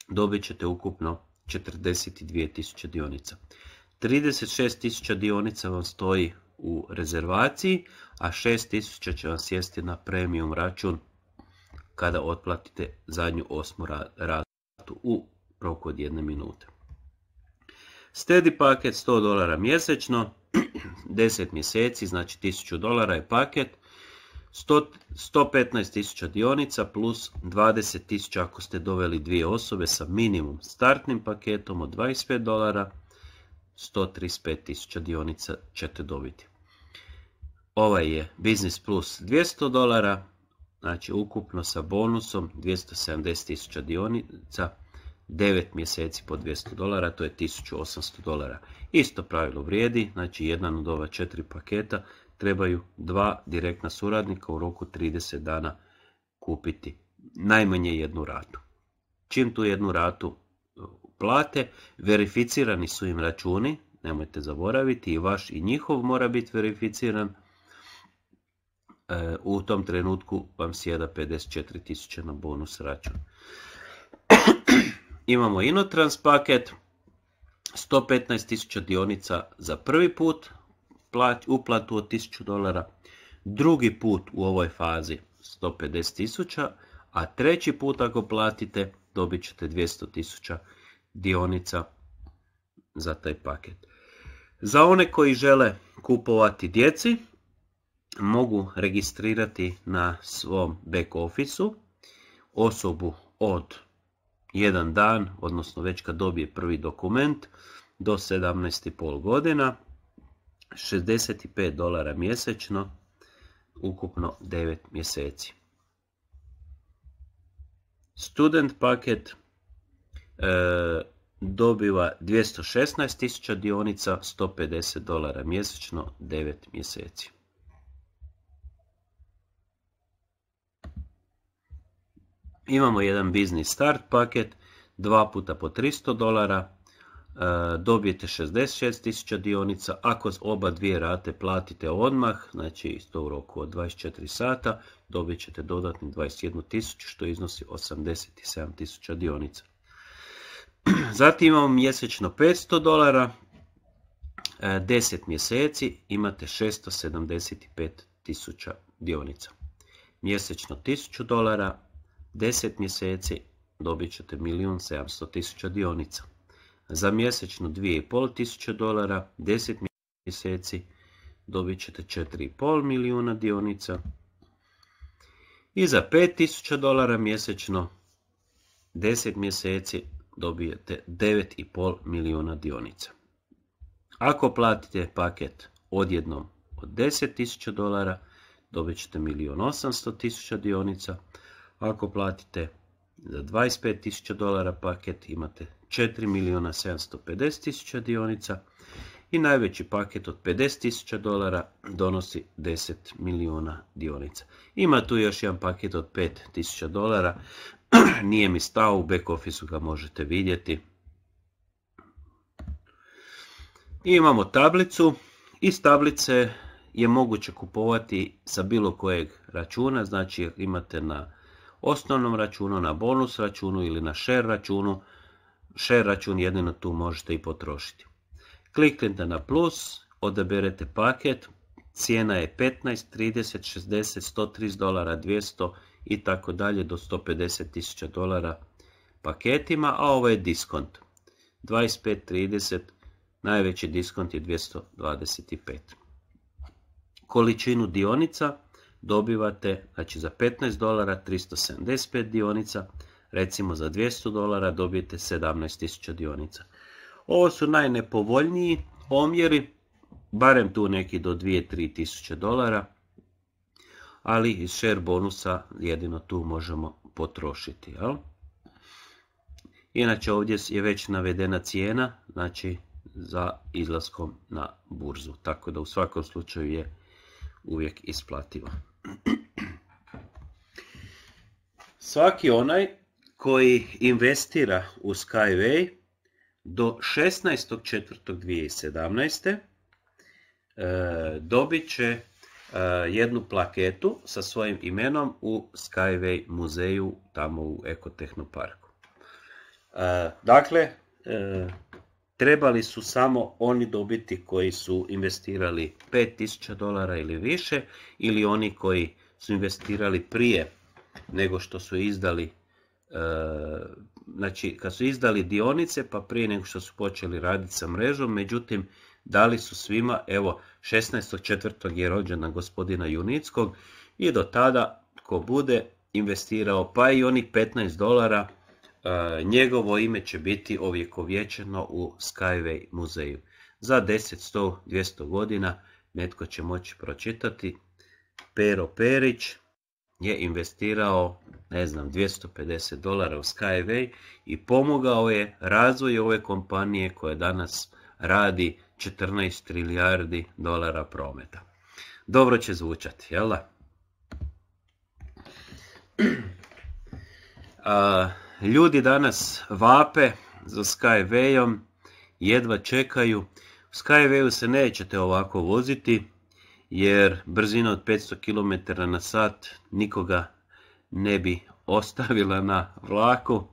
dobit ćete ukupno 42.000 dionica. 36.000 dionica vam stoji u rezervaciji, a 6.000 će vam sjesti na premium račun kada otplatite zadnju osmu ratu u roku od jedne minute. Steady paket 100 dolara mjesečno, 10 (clears throat) mjeseci, znači 1000 dolara je paket, 115.000 dionica plus 20.000 ako ste doveli dvije osobe sa minimum startnim paketom od 25 dolara, 135.000 dionica ćete dobiti. Ovaj je Business Plus 200 dolara, znači ukupno sa bonusom 270.000 dionica 9 mjeseci po 200 dolara, to je 1800 dolara. Isto pravilo vrijedi, znači jedan od ova četiri paketa trebaju dva direktna suradnika u roku 30 dana kupiti najmanje jednu ratu. Čim tu jednu ratu e, plate, verificirani su im računi, nemojte zaboraviti, i vaš i njihov mora biti verificiran. E, u tom trenutku vam sjeda 54.000 na bonus račun imamo Inotrans paket, 115.000 dionica za prvi put, uplatu od 1000 dolara, drugi put u ovoj fazi 150.000, a treći put ako platite dobit ćete 200.000 dionica za taj paket. Za one koji žele kupovati djeci, mogu registrirati na svom back officeu osobu od jedan dan, odnosno već kad dobije prvi dokument, do 17,5 godina, 65 dolara mjesečno, ukupno 9 mjeseci. Student paket e, dobiva 216.000 dionica, 150 dolara mjesečno, 9 mjeseci. Imamo jedan biznis start paket, dva puta po 300 dolara, e, dobijete 66.000 dionica, ako oba dvije rate platite odmah, znači isto u roku od 24 sata, dobit ćete dodatni 21.000 što iznosi 87.000 dionica. (clears throat) Zatim imamo mjesečno 500 dolara, 10 e, mjeseci imate 675.000 dionica. Mjesečno 1000 dolara, 10 mjeseci dobit ćete 1.700.000 dionica. Za mjesečno 2.500 dolara 10 mjeseci dobit ćete 4,5 milijuna dionica. I za 5.000 dolara mjesečno 10 mjeseci dobijete 9,5 milijuna dionica. Ako platite paket odjednom od 10.000 dolara, dobit ćete 1.800.000 dionica. Ako platite za 25.000 dolara paket imate 4.750.000 dionica i najveći paket od 50.000 dolara donosi 10 milijuna dionica. Ima tu još jedan paket od 5.000 dolara, (clears throat) nije mi stao, u back office ga možete vidjeti. I imamo tablicu, iz tablice je moguće kupovati sa bilo kojeg računa, znači imate na osnovnom računu, na bonus računu ili na share računu. Share račun jedino tu možete i potrošiti. Kliknite na plus, odaberete paket, cijena je 15, 30, 60, 130 dolara, 200 i tako dalje do 150 tisuća dolara paketima, a ovo je diskont. 25, 30, najveći diskont je 225. Količinu dionica dobivate, znači za 15 dolara 375 dionica, recimo za 200 dolara dobijete 17.000 dionica. Ovo su najnepovoljniji omjeri, barem tu neki do 2 3000 dolara, ali iz share bonusa jedino tu možemo potrošiti. Jel? Inače ovdje je već navedena cijena, znači za izlaskom na burzu, tako da u svakom slučaju je uvijek isplativa. Svaki onaj koji investira u Skyway do 16.4.2017 e, dobit će e, jednu plaketu sa svojim imenom u Skyway muzeju tamo u Ekotehnoparku. E, dakle, trebali su samo oni dobiti koji su investirali 5000 dolara ili više ili oni koji su investirali prije nego što su izdali e, znači kad su izdali dionice pa prije nego što su počeli raditi sa mrežom međutim dali su svima evo 16.4. je rođena gospodina Junickog i do tada ko bude investirao pa i oni 15 dolara Eh, njegovo ime će biti ovjekovječeno u Skyway muzeju. Za 10, 100, 200 godina netko će moći pročitati. Pero Perić je investirao, ne znam, 250 dolara u Skyway i pomogao je razvoju ove kompanije koja danas radi 14 trilijardi dolara prometa. Dobro će zvučati, jel da? (clears throat) Eh, Ljudi danas vape za Skywayom, jedva čekaju. U Skywayu se nećete ovako voziti jer brzina od 500 km na sat nikoga ne bi ostavila na vlaku.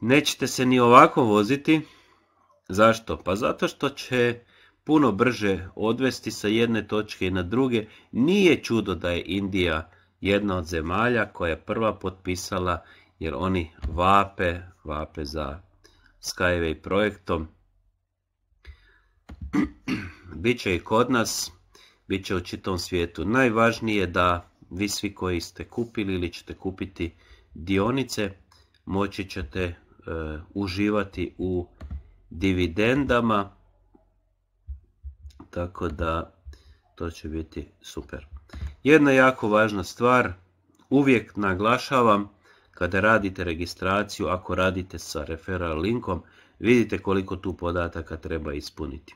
Nećete se ni ovako voziti. Zašto? Pa zato što će puno brže odvesti sa jedne točke i na druge. Nije čudo da je Indija jedna od zemalja koja je prva potpisala jer oni vape, vape za Skyway projektom. (clears throat) Biće i kod nas, bit će u čitom svijetu. Najvažnije je da vi svi koji ste kupili ili ćete kupiti dionice, moći ćete e, uživati u dividendama, tako da to će biti super. Jedna jako važna stvar, uvijek naglašavam, kada radite registraciju, ako radite sa referral linkom, vidite koliko tu podataka treba ispuniti.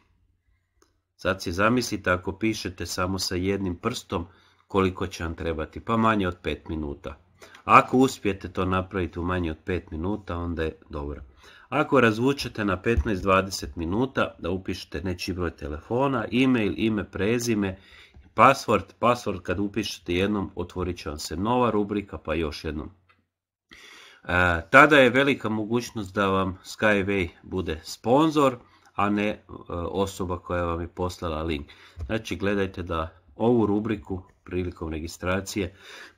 Sad si zamislite ako pišete samo sa jednim prstom koliko će vam trebati, pa manje od 5 minuta. Ako uspijete to napraviti u manje od 5 minuta, onda je dobro. Ako razvučete na 15-20 minuta, da upišete nečiji broj telefona, e-mail, ime, prezime, password, password kad upišete jednom, otvorit će vam se nova rubrika, pa još jednom E, tada je velika mogućnost da vam Skyway bude sponzor, a ne e, osoba koja vam je poslala link. Znači gledajte da ovu rubriku prilikom registracije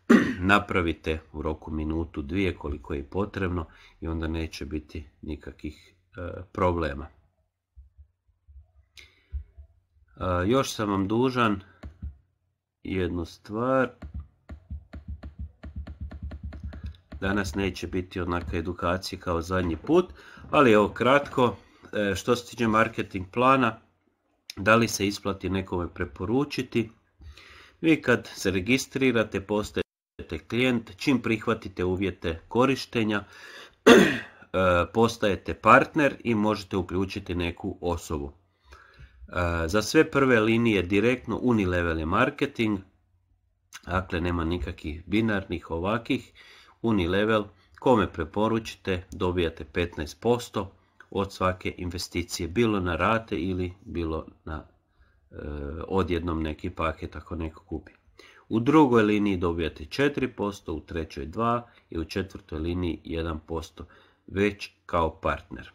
(clears throat) napravite u roku minutu, dvije koliko je potrebno i onda neće biti nikakvih e, problema. Još sam vam dužan jednu stvar. Danas neće biti onaka edukacije kao zadnji put, ali evo kratko, e, što se tiče marketing plana, da li se isplati nekome preporučiti. Vi kad se registrirate, postajete klijent, čim prihvatite uvjete korištenja, (clears throat) e, postajete partner i možete uključiti neku osobu. E, za sve prve linije direktno unilevel je marketing, dakle nema nikakvih binarnih ovakih, level, kome preporučite dobijate 15% od svake investicije, bilo na rate ili bilo na e, odjednom neki paket ako neko kupi. U drugoj liniji dobijate 4%, u trećoj 2% i u četvrtoj liniji 1% već kao partner.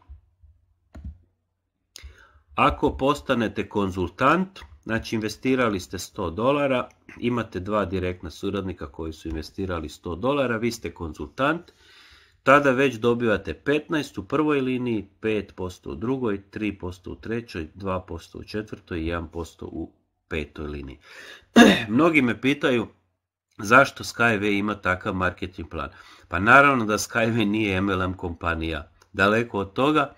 Ako postanete konzultant, Znači investirali ste 100 dolara, imate dva direktna suradnika koji su investirali 100 dolara, vi ste konzultant, tada već dobivate 15 u prvoj liniji, 5% u drugoj, 3% u trećoj, 2% u četvrtoj i 1% u petoj liniji. (clears throat) Mnogi me pitaju zašto Skyway ima takav marketing plan. Pa naravno da Skyway nije MLM kompanija, daleko od toga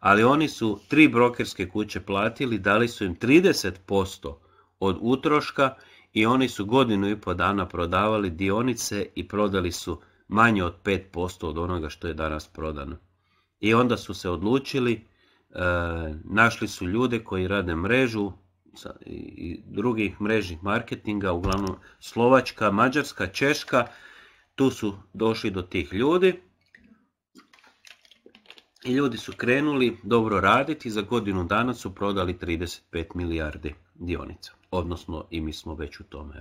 ali oni su tri brokerske kuće platili, dali su im 30% od utroška i oni su godinu i po dana prodavali dionice i prodali su manje od 5% od onoga što je danas prodano. I onda su se odlučili, e, našli su ljude koji rade mrežu i drugih mrežnih marketinga, uglavnom Slovačka, Mađarska, Češka, tu su došli do tih ljudi i ljudi su krenuli dobro raditi, za godinu dana su prodali 35 milijardi dionica. Odnosno i mi smo već u tome.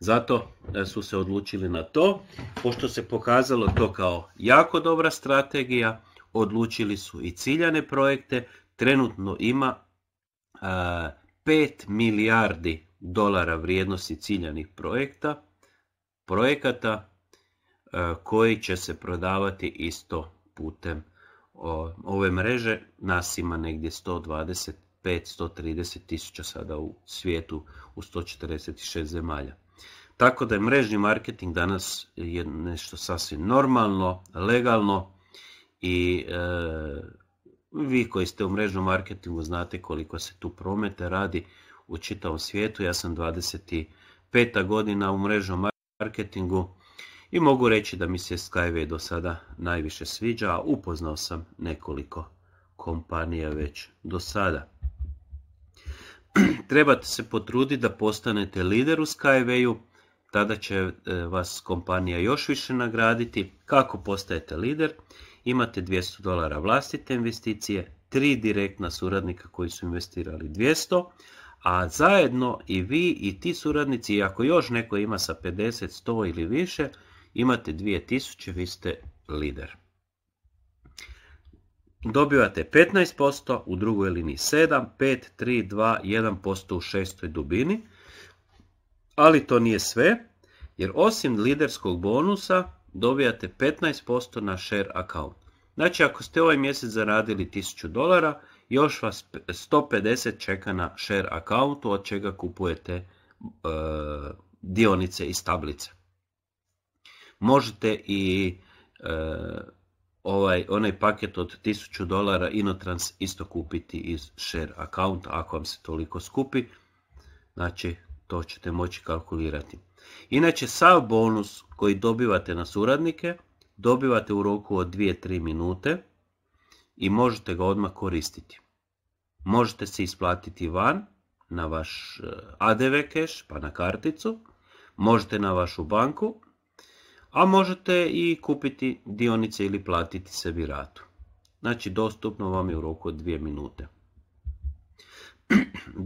Zato e, su se odlučili na to. Pošto se pokazalo to kao jako dobra strategija, odlučili su i ciljane projekte. Trenutno ima 5 e, milijardi dolara vrijednosti ciljanih projekta, projekata e, koji će se prodavati isto putem ove mreže. Nas ima negdje 125-130 tisuća sada u svijetu u 146 zemalja. Tako da je mrežni marketing danas je nešto sasvim normalno, legalno i e, vi koji ste u mrežnom marketingu znate koliko se tu promete radi u čitavom svijetu. Ja sam 25. godina u mrežnom marketingu i mogu reći da mi se Skyway do sada najviše sviđa, a upoznao sam nekoliko kompanija već do sada. (clears throat) Trebate se potruditi da postanete lider u Skywayu, tada će e, vas kompanija još više nagraditi. Kako postajete lider? Imate 200 dolara vlastite investicije, tri direktna suradnika koji su investirali 200, a zajedno i vi i ti suradnici, i ako još neko ima sa 50, 100 ili više, imate 2000, vi ste lider. Dobivate 15% u drugoj liniji 7, 5, 3, 2, 1% u šestoj dubini. Ali to nije sve, jer osim liderskog bonusa dobijate 15% na share account. Znači ako ste ovaj mjesec zaradili 1000 dolara, još vas 150 čeka na share accountu od čega kupujete e, dionice iz tablice. Možete i e, ovaj onaj paket od 1000 dolara Inotrans isto kupiti iz share account ako vam se toliko skupi. Znači to ćete moći kalkulirati. Inače sav bonus koji dobivate na suradnike dobivate u roku od 2-3 minute i možete ga odmah koristiti. Možete se isplatiti van na vaš e, ADV cash pa na karticu, možete na vašu banku a možete i kupiti dionice ili platiti sebi ratu. Znači dostupno vam je u roku od 2 minute. (clears throat)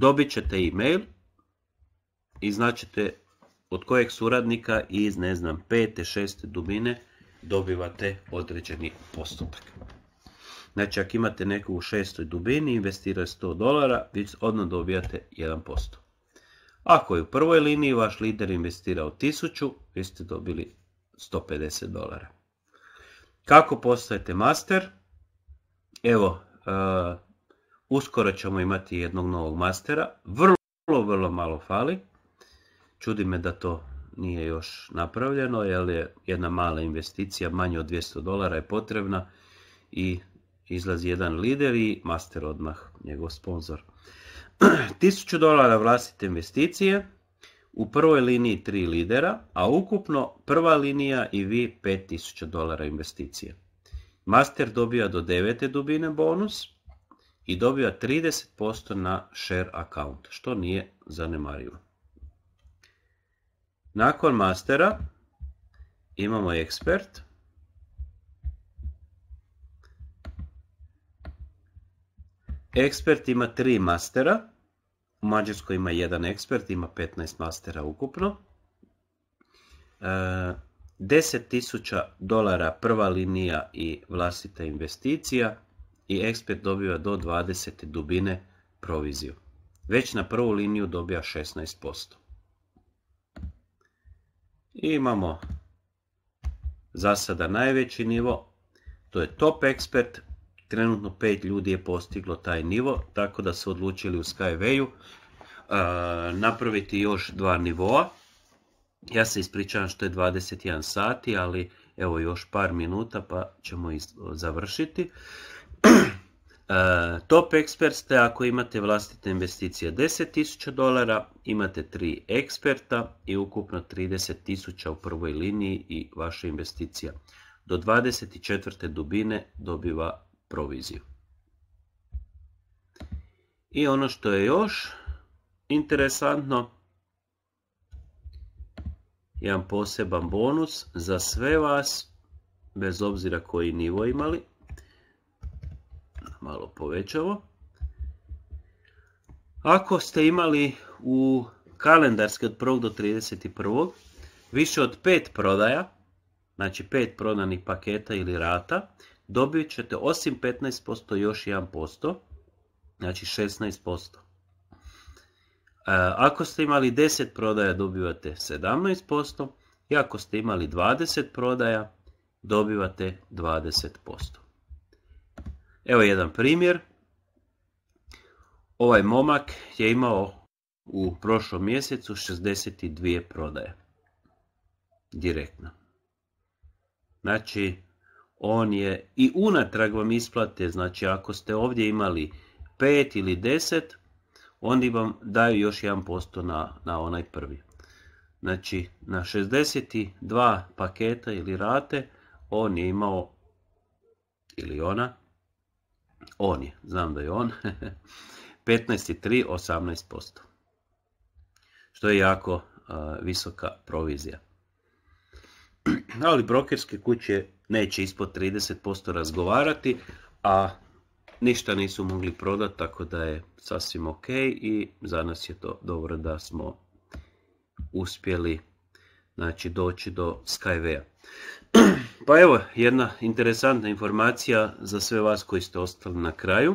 Dobit ćete e-mail i značite od kojeg suradnika iz ne znam 5. šeste dubine dobivate određeni postupak. Znači ako imate neku u šestoj dubini investira 100 dolara, vi odmah dobijate 1%. Ako je u prvoj liniji vaš lider investirao 1000, vi ste dobili 150 dolara. Kako postajete master? Evo, e, uskoro ćemo imati jednog novog mastera. Vrlo, vrlo malo fali. Čudi me da to nije još napravljeno, jer je jedna mala investicija, manje od 200 dolara je potrebna i izlazi jedan lider i master odmah, njegov sponsor. 1000 (clears throat) dolara vlastite investicije, u prvoj liniji tri lidera, a ukupno prva linija i vi 5000 dolara investicije. Master dobija do devete dubine bonus i dobija 30% na share account, što nije zanemarivo. Nakon mastera imamo ekspert. Ekspert ima tri mastera u Mađarskoj ima jedan ekspert, ima 15 mastera ukupno. 10.000 e, dolara prva linija i vlastita investicija i ekspert dobiva do 20 dubine proviziju. Već na prvu liniju dobija 16%. I imamo za sada najveći nivo, to je top ekspert Trenutno pet ljudi je postiglo taj nivo, tako da su odlučili u Skyway-u napraviti još dva nivoa. Ja se ispričavam što je 21 sati, ali evo još par minuta pa ćemo završiti. (clears throat) top eksperste, ako imate vlastite investicije 10.000 dolara, imate 3 eksperta i ukupno 30.000 u prvoj liniji i vaša investicija do 24. dubine dobiva proviziju. I ono što je još interesantno, jedan poseban bonus za sve vas, bez obzira koji nivo imali, malo povećavo. Ako ste imali u kalendarski od 1. do 31. više od 5 prodaja, znači 5 prodanih paketa ili rata, dobit ćete osim 15% još 1%, znači 16%. E, ako ste imali 10 prodaja dobivate 17% i ako ste imali 20 prodaja dobivate 20%. Evo jedan primjer. Ovaj momak je imao u prošlom mjesecu 62 prodaje. Direktno. Znači on je i unatrag vam isplate, znači ako ste ovdje imali 5 ili 10, oni vam daju još 1% na, na onaj prvi. Znači na 62 paketa ili rate on je imao, ili ona, on je, znam da je on, 15,3, (laughs) 18%. Što je jako visoka provizija. (clears throat) Ali brokerske kuće neće ispod 30% razgovarati, a ništa nisu mogli prodati, tako da je sasvim ok i za nas je to dobro da smo uspjeli znači, doći do Skyway-a. (clears throat) Pa evo, jedna interesantna informacija za sve vas koji ste ostali na kraju.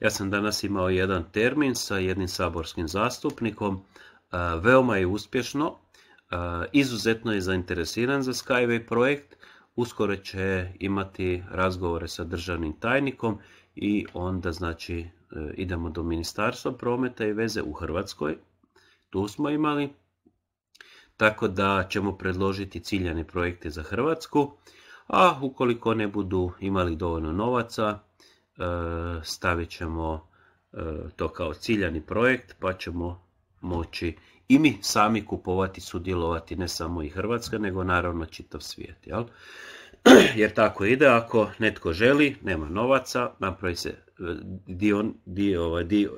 Ja sam danas imao jedan termin sa jednim saborskim zastupnikom. E, veoma je uspješno, e, izuzetno je zainteresiran za Skyway projekt uskoro će imati razgovore sa državnim tajnikom i onda znači e, idemo do Ministarstva prometa i veze u Hrvatskoj. Tu smo imali. Tako da ćemo predložiti ciljane projekte za Hrvatsku, a ukoliko ne budu imali dovoljno novaca, e, stavit ćemo e, to kao ciljani projekt pa ćemo moći i mi sami kupovati, sudjelovati, ne samo i Hrvatska, nego naravno čitav svijet. Jel? (clears throat) Jer tako ide, ako netko želi, nema novaca, napravi se dio, dio, div,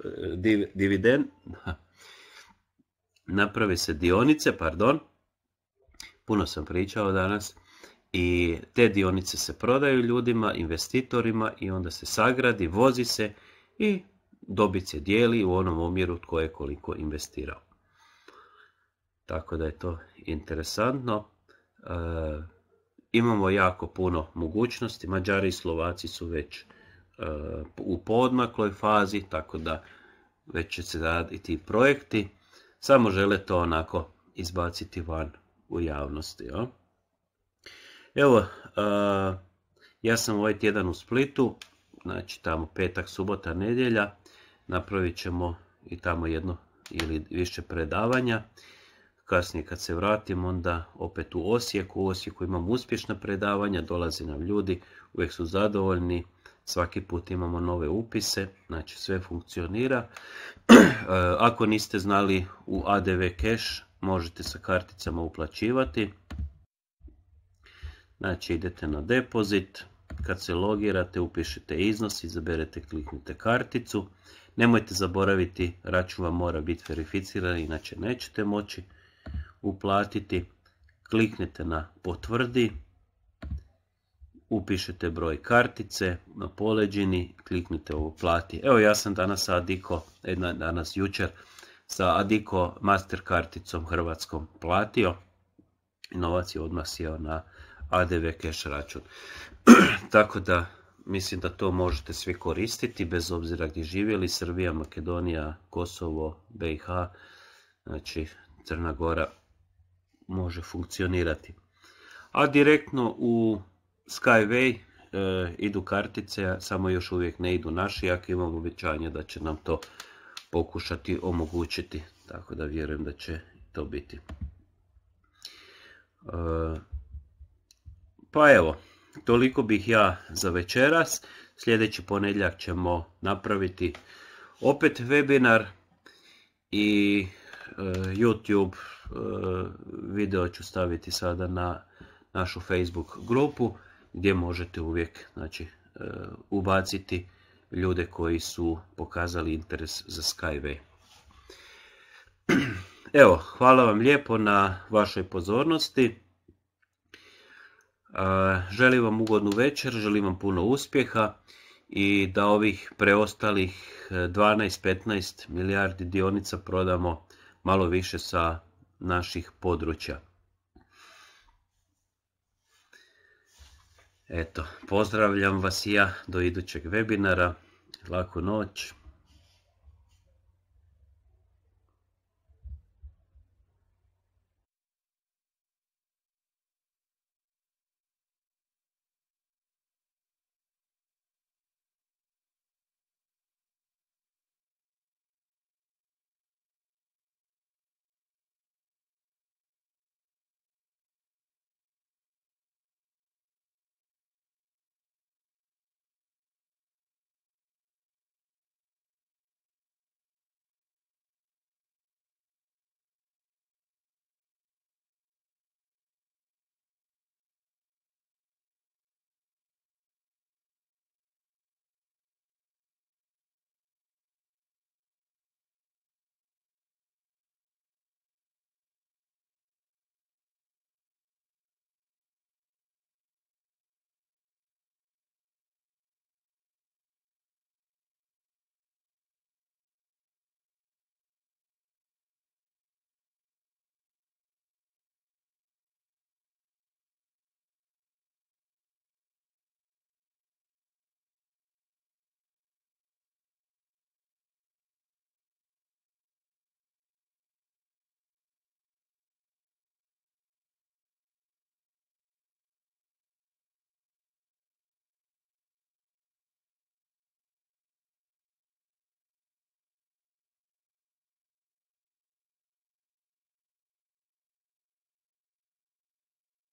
naprave se dionice, pardon, puno sam pričao danas, i te dionice se prodaju ljudima, investitorima i onda se sagradi, vozi se i dobit se dijeli u onom omjeru tko je koliko investirao. Tako da je to interesantno. E, imamo jako puno mogućnosti. Mađari i Slovaci su već e, u podmakloj fazi, tako da već će se raditi projekti. Samo žele to onako izbaciti van u javnosti. Jo? Evo, e, ja sam ovaj tjedan u Splitu, znači tamo petak, subota, nedjelja. Napravit ćemo i tamo jedno ili više predavanja. Kasnije kad se vratim onda opet u Osijek, u Osijeku imam uspješna predavanja, dolaze nam ljudi, uvijek su zadovoljni, svaki put imamo nove upise, znači sve funkcionira. (clears throat) Eh, ako niste znali u ADV cash možete sa karticama uplaćivati. Znači idete na depozit, kad se logirate upišete iznos, izaberete, kliknite karticu. Nemojte zaboraviti, račun vam mora biti verificiran, inače nećete moći uplatiti, kliknete na potvrdi, upišete broj kartice na poleđini, kliknite uplati. Evo ja sam danas Adiko, jedna danas jučer, sa Adiko master karticom Hrvatskom platio. novac je odmah sjeo na ADV cash račun. (clears throat) Tako da mislim da to možete svi koristiti bez obzira gdje živjeli. Srbija, Makedonija, Kosovo, BiH, znači Crna Gora, može funkcionirati. A direktno u Skyway e, idu kartice, samo još uvijek ne idu naši, ako imam obećanje da će nam to pokušati omogućiti. Tako da vjerujem da će to biti. E, pa evo, toliko bih ja za večeras. Sljedeći ponedljak ćemo napraviti opet webinar i e, YouTube Eh, video ću staviti sada na našu Facebook grupu gdje možete uvijek znači, eh, ubaciti ljude koji su pokazali interes za Skyway. (clears throat) Evo, hvala vam lijepo na vašoj pozornosti. Eh, želim vam ugodnu večer, želim vam puno uspjeha i da ovih preostalih 12-15 milijardi dionica prodamo malo više sa naših područja. Eto, pozdravljam vas i ja do idućeg webinara. Laku noć.